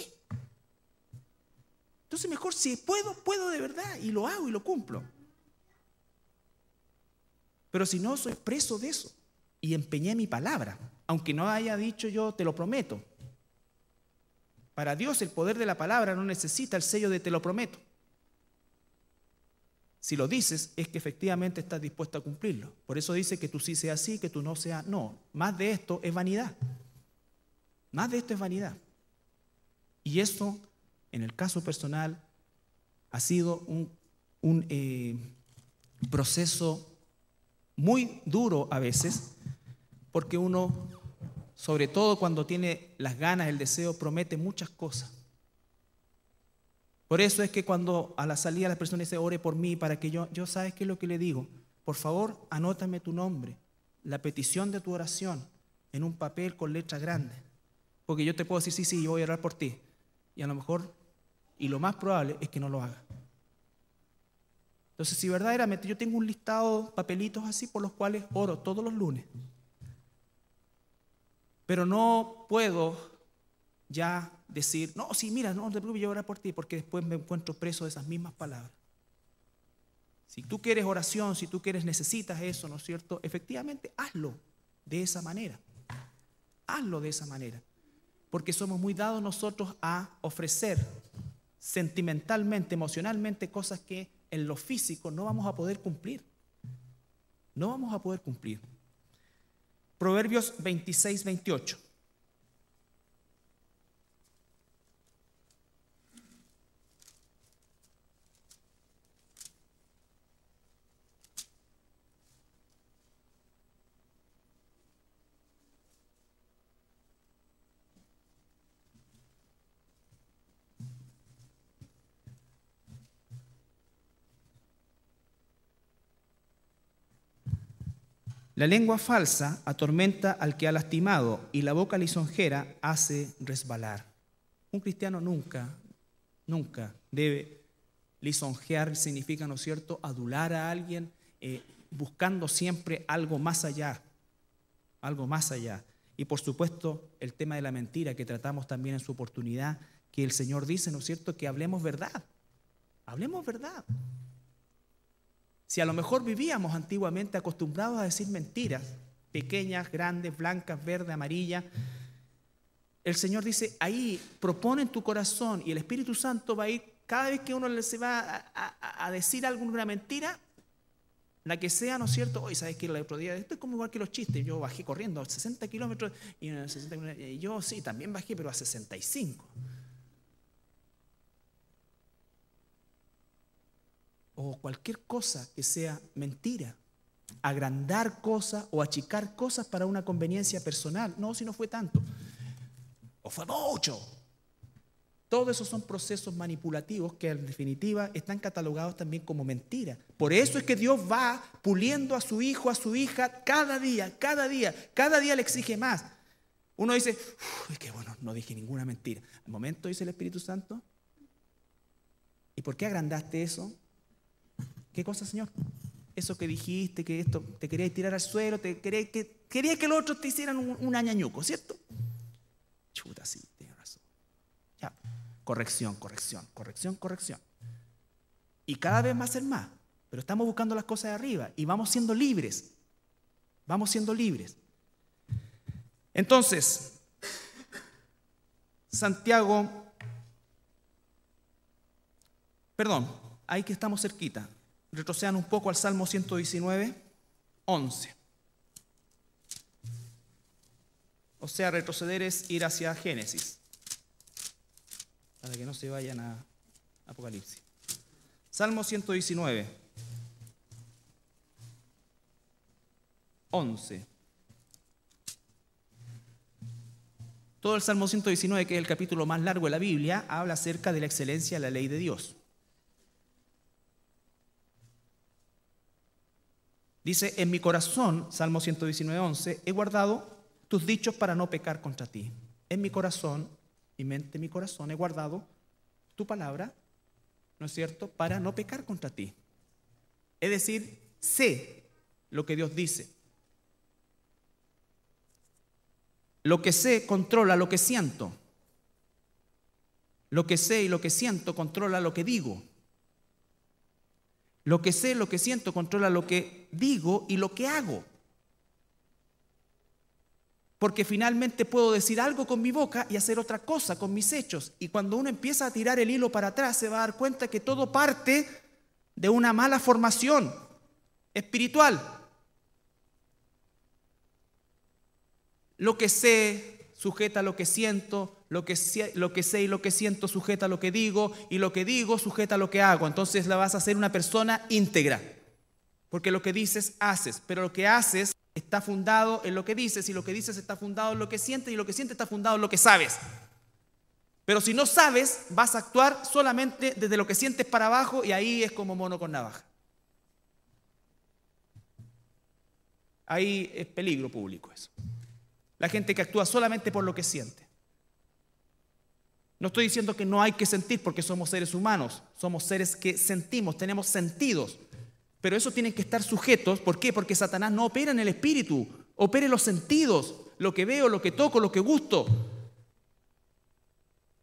entonces mejor si puedo, puedo de verdad y lo hago y lo cumplo. Pero si no, soy preso de eso y empeñé mi palabra, aunque no haya dicho yo te lo prometo. Para Dios el poder de la palabra no necesita el sello de te lo prometo. Si lo dices es que efectivamente estás dispuesto a cumplirlo. Por eso dice que tú sí sea así, que tú no sea no. Más de esto es vanidad. Más de esto es vanidad. Y eso en el caso personal, ha sido un, un eh, proceso muy duro a veces, porque uno, sobre todo cuando tiene las ganas, el deseo, promete muchas cosas. Por eso es que cuando a la salida las personas dice, ore por mí, para que yo, yo sabes qué es lo que le digo. Por favor, anótame tu nombre, la petición de tu oración, en un papel con letras grandes. Porque yo te puedo decir, sí, sí, yo voy a orar por ti. Y a lo mejor y lo más probable es que no lo haga. Entonces, si verdaderamente yo tengo un listado, papelitos así por los cuales oro todos los lunes, pero no puedo ya decir, no, sí, mira, no te preocupes, yo a por ti, porque después me encuentro preso de esas mismas palabras. Si tú quieres oración, si tú quieres, necesitas eso, ¿no es cierto? Efectivamente, hazlo de esa manera. Hazlo de esa manera. Porque somos muy dados nosotros a ofrecer sentimentalmente, emocionalmente, cosas que en lo físico no vamos a poder cumplir. No vamos a poder cumplir. Proverbios 26, 28. La lengua falsa atormenta al que ha lastimado y la boca lisonjera hace resbalar. Un cristiano nunca, nunca debe lisonjear, significa, ¿no es cierto?, adular a alguien eh, buscando siempre algo más allá, algo más allá. Y por supuesto, el tema de la mentira que tratamos también en su oportunidad, que el Señor dice, ¿no es cierto?, que hablemos verdad, hablemos verdad. Si a lo mejor vivíamos antiguamente acostumbrados a decir mentiras, pequeñas, grandes, blancas, verdes, amarillas, el Señor dice, ahí propone en tu corazón y el Espíritu Santo va a ir, cada vez que uno se va a, decir alguna mentira, la que sea, ¿no es cierto? Hoy, ¿sabes que El otro día, esto es como igual que los chistes, yo bajé corriendo a 60 kilómetros y, y yo sí, también bajé, pero a 65. o cualquier cosa que sea mentira, agrandar cosas o achicar cosas para una conveniencia personal. No, si no fue tanto. O fue mucho. Todos esos son procesos manipulativos que en definitiva están catalogados también como mentira. Por eso es que Dios va puliendo a su hijo, a su hija, cada día, cada día, cada día le exige más. Uno dice, es que bueno, no dije ninguna mentira. Al momento dice el Espíritu Santo, ¿y por qué agrandaste eso? ¿Qué cosa, Señor? Eso que dijiste, que esto, te quería tirar al suelo, te querías que, que los otros te hicieran un, un añañuco, ¿cierto? Chuta, sí, tienes razón. Ya, corrección, corrección, corrección, corrección. Y cada vez más en más. Pero estamos buscando las cosas de arriba y vamos siendo libres. Vamos siendo libres. Entonces, Santiago, perdón, ahí que estamos cerquita retrocedan un poco al Salmo 119, 11. O sea, retroceder es ir hacia Génesis, para que no se vayan a Apocalipsis. Salmo 119, 11. Todo el Salmo 119, que es el capítulo más largo de la Biblia, habla acerca de la excelencia de la ley de Dios. Dice, en mi corazón, Salmo 119, 11, he guardado tus dichos para no pecar contra ti. En mi corazón, mi mente, mi corazón, he guardado tu palabra, ¿no es cierto?, para no pecar contra ti. Es decir, sé lo que Dios dice. Lo que sé controla lo que siento. Lo que sé y lo que siento controla lo que digo. Lo que sé, lo que siento, controla lo que digo y lo que hago. Porque finalmente puedo decir algo con mi boca y hacer otra cosa con mis hechos. Y cuando uno empieza a tirar el hilo para atrás, se va a dar cuenta que todo parte de una mala formación espiritual. Lo que sé sujeta a lo que siento, lo que, lo que sé y lo que siento sujeta a lo que digo y lo que digo sujeta a lo que hago. Entonces la vas a hacer una persona íntegra. Porque lo que dices, haces. Pero lo que haces está fundado en lo que dices y lo que dices está fundado en lo que sientes y lo que sientes está fundado en lo que sabes. Pero si no sabes, vas a actuar solamente desde lo que sientes para abajo y ahí es como mono con navaja. Ahí es peligro público eso. La gente que actúa solamente por lo que siente. No estoy diciendo que no hay que sentir porque somos seres humanos, somos seres que sentimos, tenemos sentidos, pero eso tienen que estar sujetos, ¿por qué? Porque Satanás no opera en el espíritu, opera en los sentidos, lo que veo, lo que toco, lo que gusto,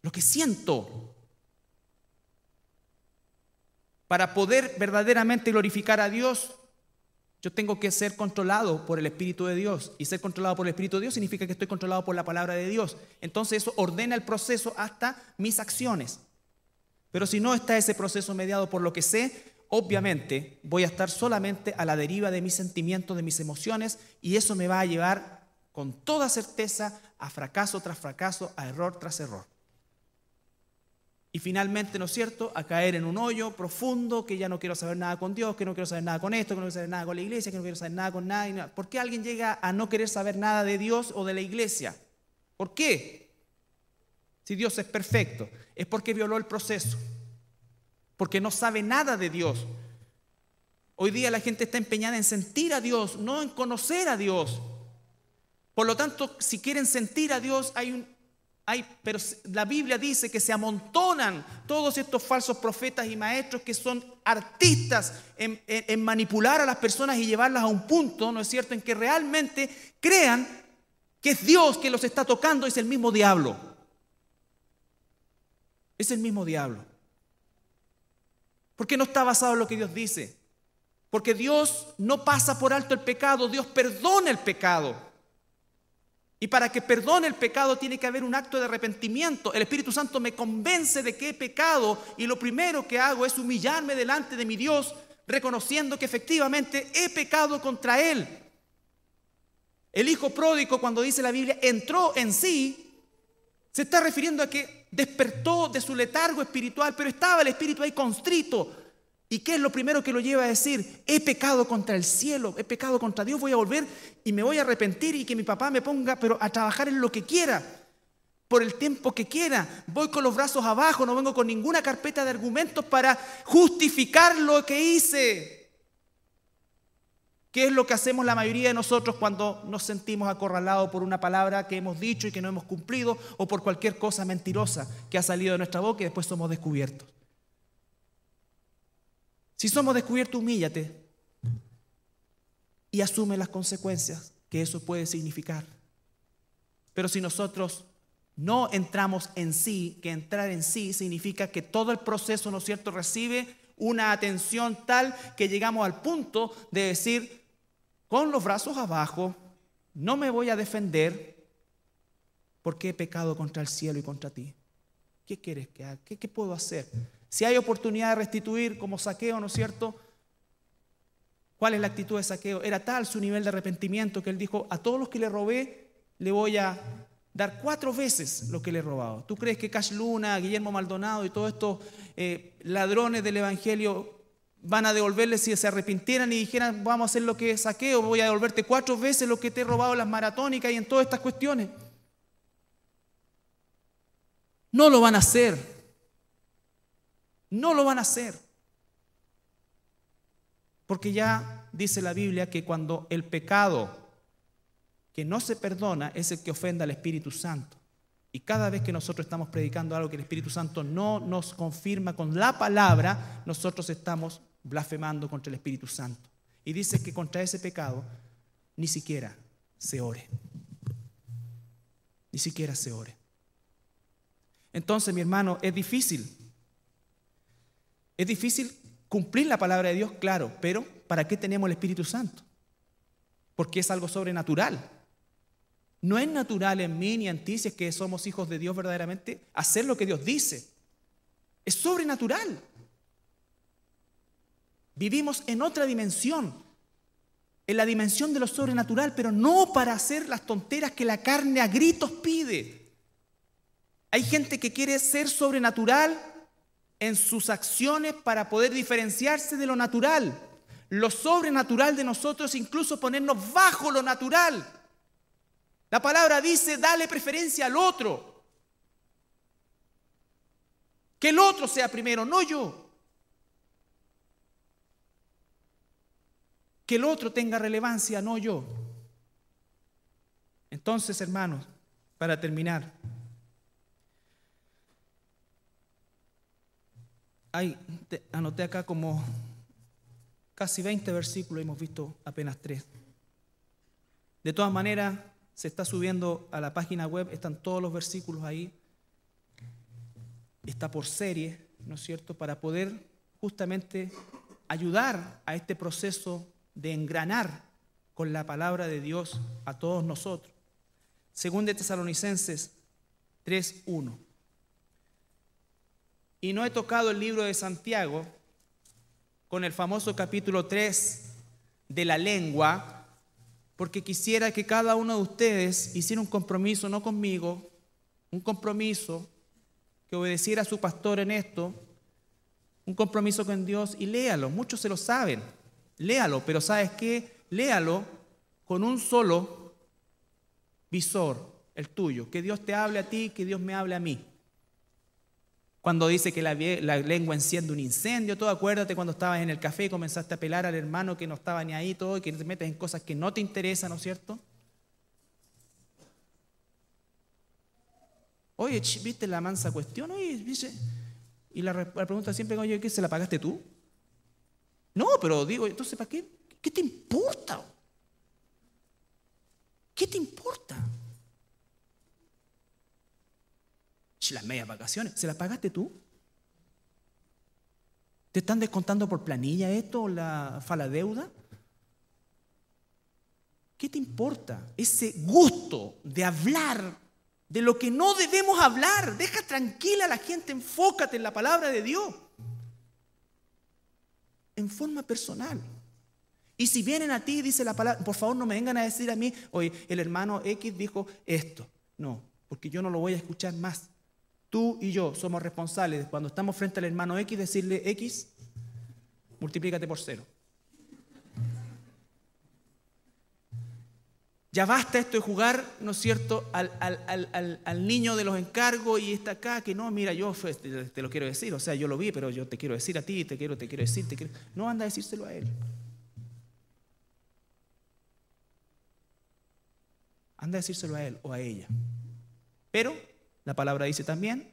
lo que siento. Para poder verdaderamente glorificar a Dios, yo tengo que ser controlado por el Espíritu de Dios. Y ser controlado por el Espíritu de Dios significa que estoy controlado por la palabra de Dios. Entonces eso ordena el proceso hasta mis acciones. Pero si no está ese proceso mediado por lo que sé, obviamente voy a estar solamente a la deriva de mis sentimientos, de mis emociones, y eso me va a llevar con toda certeza a fracaso tras fracaso, a error tras error y finalmente, ¿no es cierto?, a caer en un hoyo profundo, que ya no quiero saber nada con Dios, que no quiero saber nada con esto, que no quiero saber nada con la iglesia, que no quiero saber nada con nadie. ¿Por qué alguien llega a no querer saber nada de Dios o de la iglesia? ¿Por qué? Si Dios es perfecto, es porque violó el proceso, porque no sabe nada de Dios. Hoy día la gente está empeñada en sentir a Dios, no en conocer a Dios. Por lo tanto, si quieren sentir a Dios, hay un, pero la Biblia dice que se amontonan todos estos falsos profetas y maestros que son artistas en, manipular a las personas y llevarlas a un punto, ¿no es cierto?, en que realmente crean que es Dios que los está tocando, es el mismo diablo. Es el mismo diablo. Porque no está basado en lo que Dios dice. Porque Dios no pasa por alto el pecado, Dios perdona el pecado. Y para que perdone el pecado tiene que haber un acto de arrepentimiento. El Espíritu Santo me convence de que he pecado y lo primero que hago es humillarme delante de mi Dios, reconociendo que efectivamente he pecado contra Él. El hijo pródigo, cuando dice la Biblia, entró en sí, se está refiriendo a que despertó de su letargo espiritual, pero estaba el espíritu ahí constrito, ¿Y qué es lo primero que lo lleva a decir? He pecado contra el cielo, he pecado contra Dios, voy a volver y me voy a arrepentir y que mi papá me ponga, pero a trabajar en lo que quiera, por el tiempo que quiera. Voy con los brazos abajo, no vengo con ninguna carpeta de argumentos para justificar lo que hice. ¿Qué es lo que hacemos la mayoría de nosotros cuando nos sentimos acorralados por una palabra que hemos dicho y que no hemos cumplido o por cualquier cosa mentirosa que ha salido de nuestra boca y después somos descubiertos? Si somos descubiertos, humíllate y asume las consecuencias que eso puede significar. Pero si nosotros no entramos en sí, que entrar en sí significa que todo el proceso, ¿no es cierto?, recibe una atención tal que llegamos al punto de decir, con los brazos abajo, no me voy a defender porque he pecado contra el cielo y contra ti. ¿Qué quieres que haga? ¿Qué, qué puedo hacer? Si hay oportunidad de restituir como saqueo, ¿no es cierto? ¿Cuál es la actitud de saqueo? Era tal su nivel de arrepentimiento que él dijo, a todos los que le robé, le voy a dar cuatro veces lo que le he robado. ¿Tú crees que Cash Luna, Guillermo Maldonado y todos estos eh, ladrones del Evangelio van a devolverle si se arrepintieran y dijeran, vamos a hacer lo que saqueo, voy a devolverte cuatro veces lo que te he robado en las maratónicas y en todas estas cuestiones? No lo van a hacer. No lo van a hacer. Porque ya dice la Biblia que cuando el pecado que no se perdona es el que ofenda al Espíritu Santo. Y cada vez que nosotros estamos predicando algo que el Espíritu Santo no nos confirma con la palabra, nosotros estamos blasfemando contra el Espíritu Santo. Y dice que contra ese pecado ni siquiera se ore. Ni siquiera se ore. Entonces, mi hermano, es difícil es difícil cumplir la palabra de Dios, claro, pero ¿para qué tenemos el Espíritu Santo? Porque es algo sobrenatural. No es natural en mí ni en ti, si es que somos hijos de Dios verdaderamente, hacer lo que Dios dice. Es sobrenatural. Vivimos en otra dimensión, en la dimensión de lo sobrenatural, pero no para hacer las tonteras que la carne a gritos pide. Hay gente que quiere ser sobrenatural en sus acciones para poder diferenciarse de lo natural, lo sobrenatural de nosotros, incluso ponernos bajo lo natural. La palabra dice, dale preferencia al otro. Que el otro sea primero, no yo. Que el otro tenga relevancia, no yo. Entonces, hermanos, para terminar, Hay, anoté acá como casi 20 versículos, hemos visto apenas tres. De todas maneras, se está subiendo a la página web, están todos los versículos ahí. Está por serie, ¿no es cierto?, para poder justamente ayudar a este proceso de engranar con la palabra de Dios a todos nosotros. Según de Tesalonicenses 3.1. Y no he tocado el libro de Santiago con el famoso capítulo 3 de la lengua, porque quisiera que cada uno de ustedes hiciera un compromiso, no conmigo, un compromiso que obedeciera a su pastor en esto, un compromiso con Dios y léalo, muchos se lo saben, léalo, pero ¿sabes qué? Léalo con un solo visor, el tuyo, que Dios te hable a ti, que Dios me hable a mí. Cuando dice que la, lengua enciende un incendio, todo, acuérdate cuando estabas en el café y comenzaste a pelar al hermano que no estaba ni ahí, todo, y que te metes en cosas que no te interesan, ¿no es cierto? Oye, ¿viste la mansa cuestión? Oye, Y la, pregunta siempre, es, oye, ¿qué se la pagaste tú? No, pero digo, entonces, ¿para qué? ¿Qué te importa? ¿Qué te importa? las medias vacaciones, ¿se las pagaste tú? ¿Te están descontando por planilla esto, la deuda ¿Qué te importa? Ese gusto de hablar de lo que no debemos hablar. Deja tranquila a la gente, enfócate en la palabra de Dios. En forma personal. Y si vienen a ti, y dice la palabra, por favor no me vengan a decir a mí, oye, el hermano X dijo esto. No, porque yo no lo voy a escuchar más. Tú y yo somos responsables cuando estamos frente al hermano X decirle X, multiplícate por cero. Ya basta esto de jugar, ¿no es cierto?, al, niño de los encargos y está acá, que no, mira, yo te, te, lo quiero decir, o sea, yo lo vi, pero yo te quiero decir a ti, te quiero, te quiero decir, te quiero. No anda a decírselo a él. Anda a decírselo a él o a ella. Pero la palabra dice también,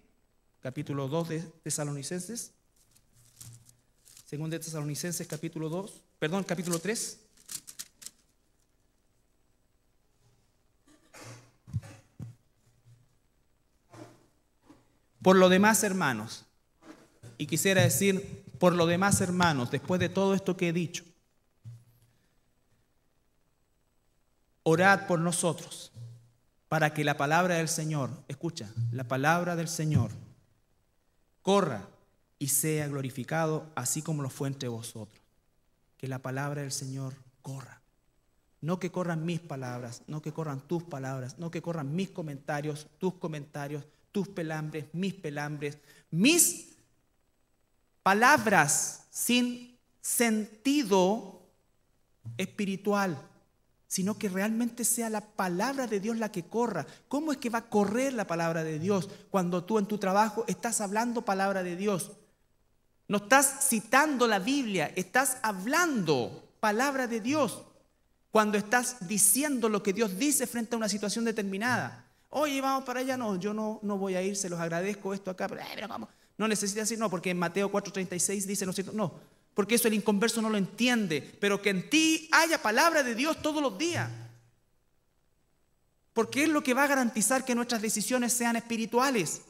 capítulo 2 de Tesalonicenses, según de Tesalonicenses capítulo 2, perdón, capítulo 3. Por lo demás, hermanos, y quisiera decir, por lo demás, hermanos, después de todo esto que he dicho, orad por nosotros para que la palabra del Señor, escucha, la palabra del Señor corra y sea glorificado así como lo fue entre vosotros. Que la palabra del Señor corra. No que corran mis palabras, no que corran tus palabras, no que corran mis comentarios, tus comentarios, tus pelambres, mis pelambres, mis palabras sin sentido espiritual sino que realmente sea la palabra de Dios la que corra. ¿Cómo es que va a correr la palabra de Dios cuando tú en tu trabajo estás hablando palabra de Dios? No estás citando la Biblia, estás hablando palabra de Dios. Cuando estás diciendo lo que Dios dice frente a una situación determinada. Oye, vamos para allá. No, yo no, no voy a ir, se los agradezco esto acá. Pero, No necesitas decir no, porque en Mateo 4.36 dice, no, no, porque eso el inconverso no lo entiende, pero que en ti haya palabra de Dios todos los días. Porque es lo que va a garantizar que nuestras decisiones sean espirituales.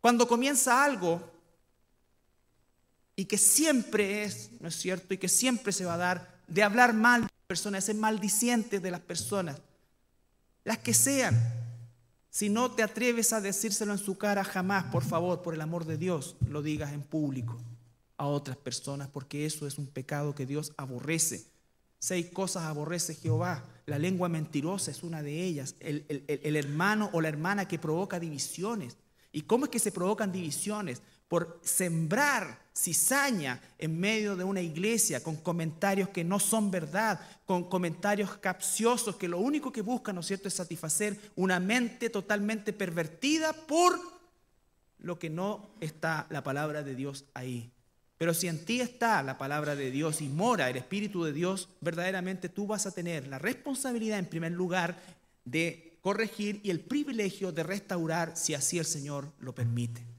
Cuando comienza algo y que siempre es, ¿no es cierto? Y que siempre se va a dar de hablar mal de las personas, de ser maldicientes de las personas, las que sean, si no te atreves a decírselo en su cara jamás, por favor, por el amor de Dios, lo digas en público a otras personas, porque eso es un pecado que Dios aborrece. Seis cosas aborrece Jehová. La lengua mentirosa es una de ellas. El, hermano o la hermana que provoca divisiones. ¿Y cómo es que se provocan divisiones? por sembrar cizaña en medio de una iglesia con comentarios que no son verdad, con comentarios capciosos que lo único que buscan, ¿no es cierto?, es satisfacer una mente totalmente pervertida por lo que no está la palabra de Dios ahí. Pero si en ti está la palabra de Dios y mora el Espíritu de Dios, verdaderamente tú vas a tener la responsabilidad en primer lugar de corregir y el privilegio de restaurar si así el Señor lo permite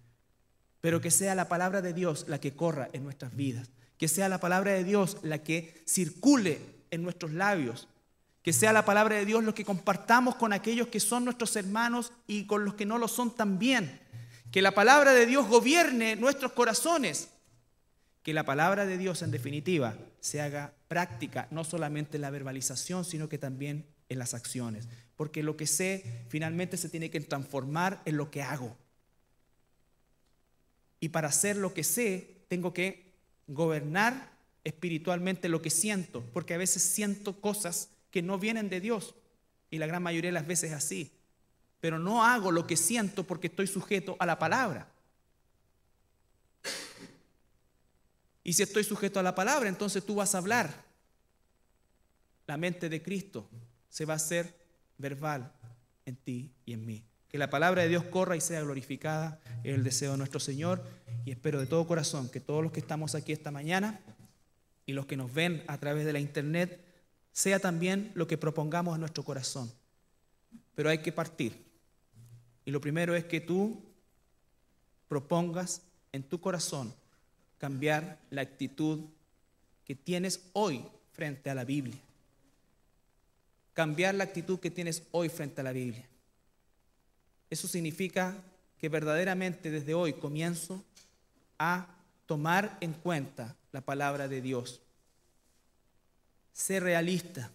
pero que sea la palabra de Dios la que corra en nuestras vidas, que sea la palabra de Dios la que circule en nuestros labios, que sea la palabra de Dios lo que compartamos con aquellos que son nuestros hermanos y con los que no lo son también, que la palabra de Dios gobierne nuestros corazones, que la palabra de Dios en definitiva se haga práctica, no solamente en la verbalización, sino que también en las acciones, porque lo que sé finalmente se tiene que transformar en lo que hago y para hacer lo que sé, tengo que gobernar espiritualmente lo que siento, porque a veces siento cosas que no vienen de Dios, y la gran mayoría de las veces es así, pero no hago lo que siento porque estoy sujeto a la palabra. Y si estoy sujeto a la palabra, entonces tú vas a hablar. La mente de Cristo se va a hacer verbal en ti y en mí. Que la palabra de Dios corra y sea glorificada. Es el deseo de nuestro Señor. Y espero de todo corazón que todos los que estamos aquí esta mañana y los que nos ven a través de la internet, sea también lo que propongamos a nuestro corazón. Pero hay que partir. Y lo primero es que tú propongas en tu corazón cambiar la actitud que tienes hoy frente a la Biblia. Cambiar la actitud que tienes hoy frente a la Biblia. Eso significa que verdaderamente desde hoy comienzo a tomar en cuenta la palabra de Dios. Sé realista,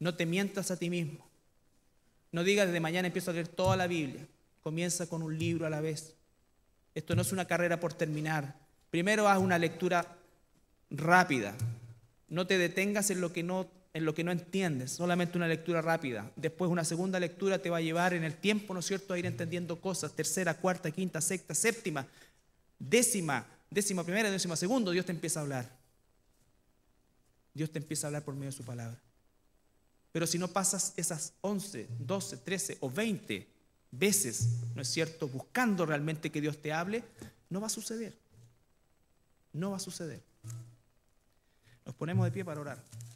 no te mientas a ti mismo. No digas desde mañana empiezo a leer toda la Biblia. Comienza con un libro a la vez. Esto no es una carrera por terminar. Primero haz una lectura rápida. No te detengas en lo que no en lo que no entiendes, solamente una lectura rápida. Después una segunda lectura te va a llevar en el tiempo, ¿no es cierto?, a ir entendiendo cosas, tercera, cuarta, quinta, sexta, séptima, décima, décima primera, décima segunda, Dios te empieza a hablar. Dios te empieza a hablar por medio de su palabra. Pero si no pasas esas 11, 12, 13 o veinte veces, ¿no es cierto?, buscando realmente que Dios te hable, no va a suceder. No va a suceder. Nos ponemos de pie para orar.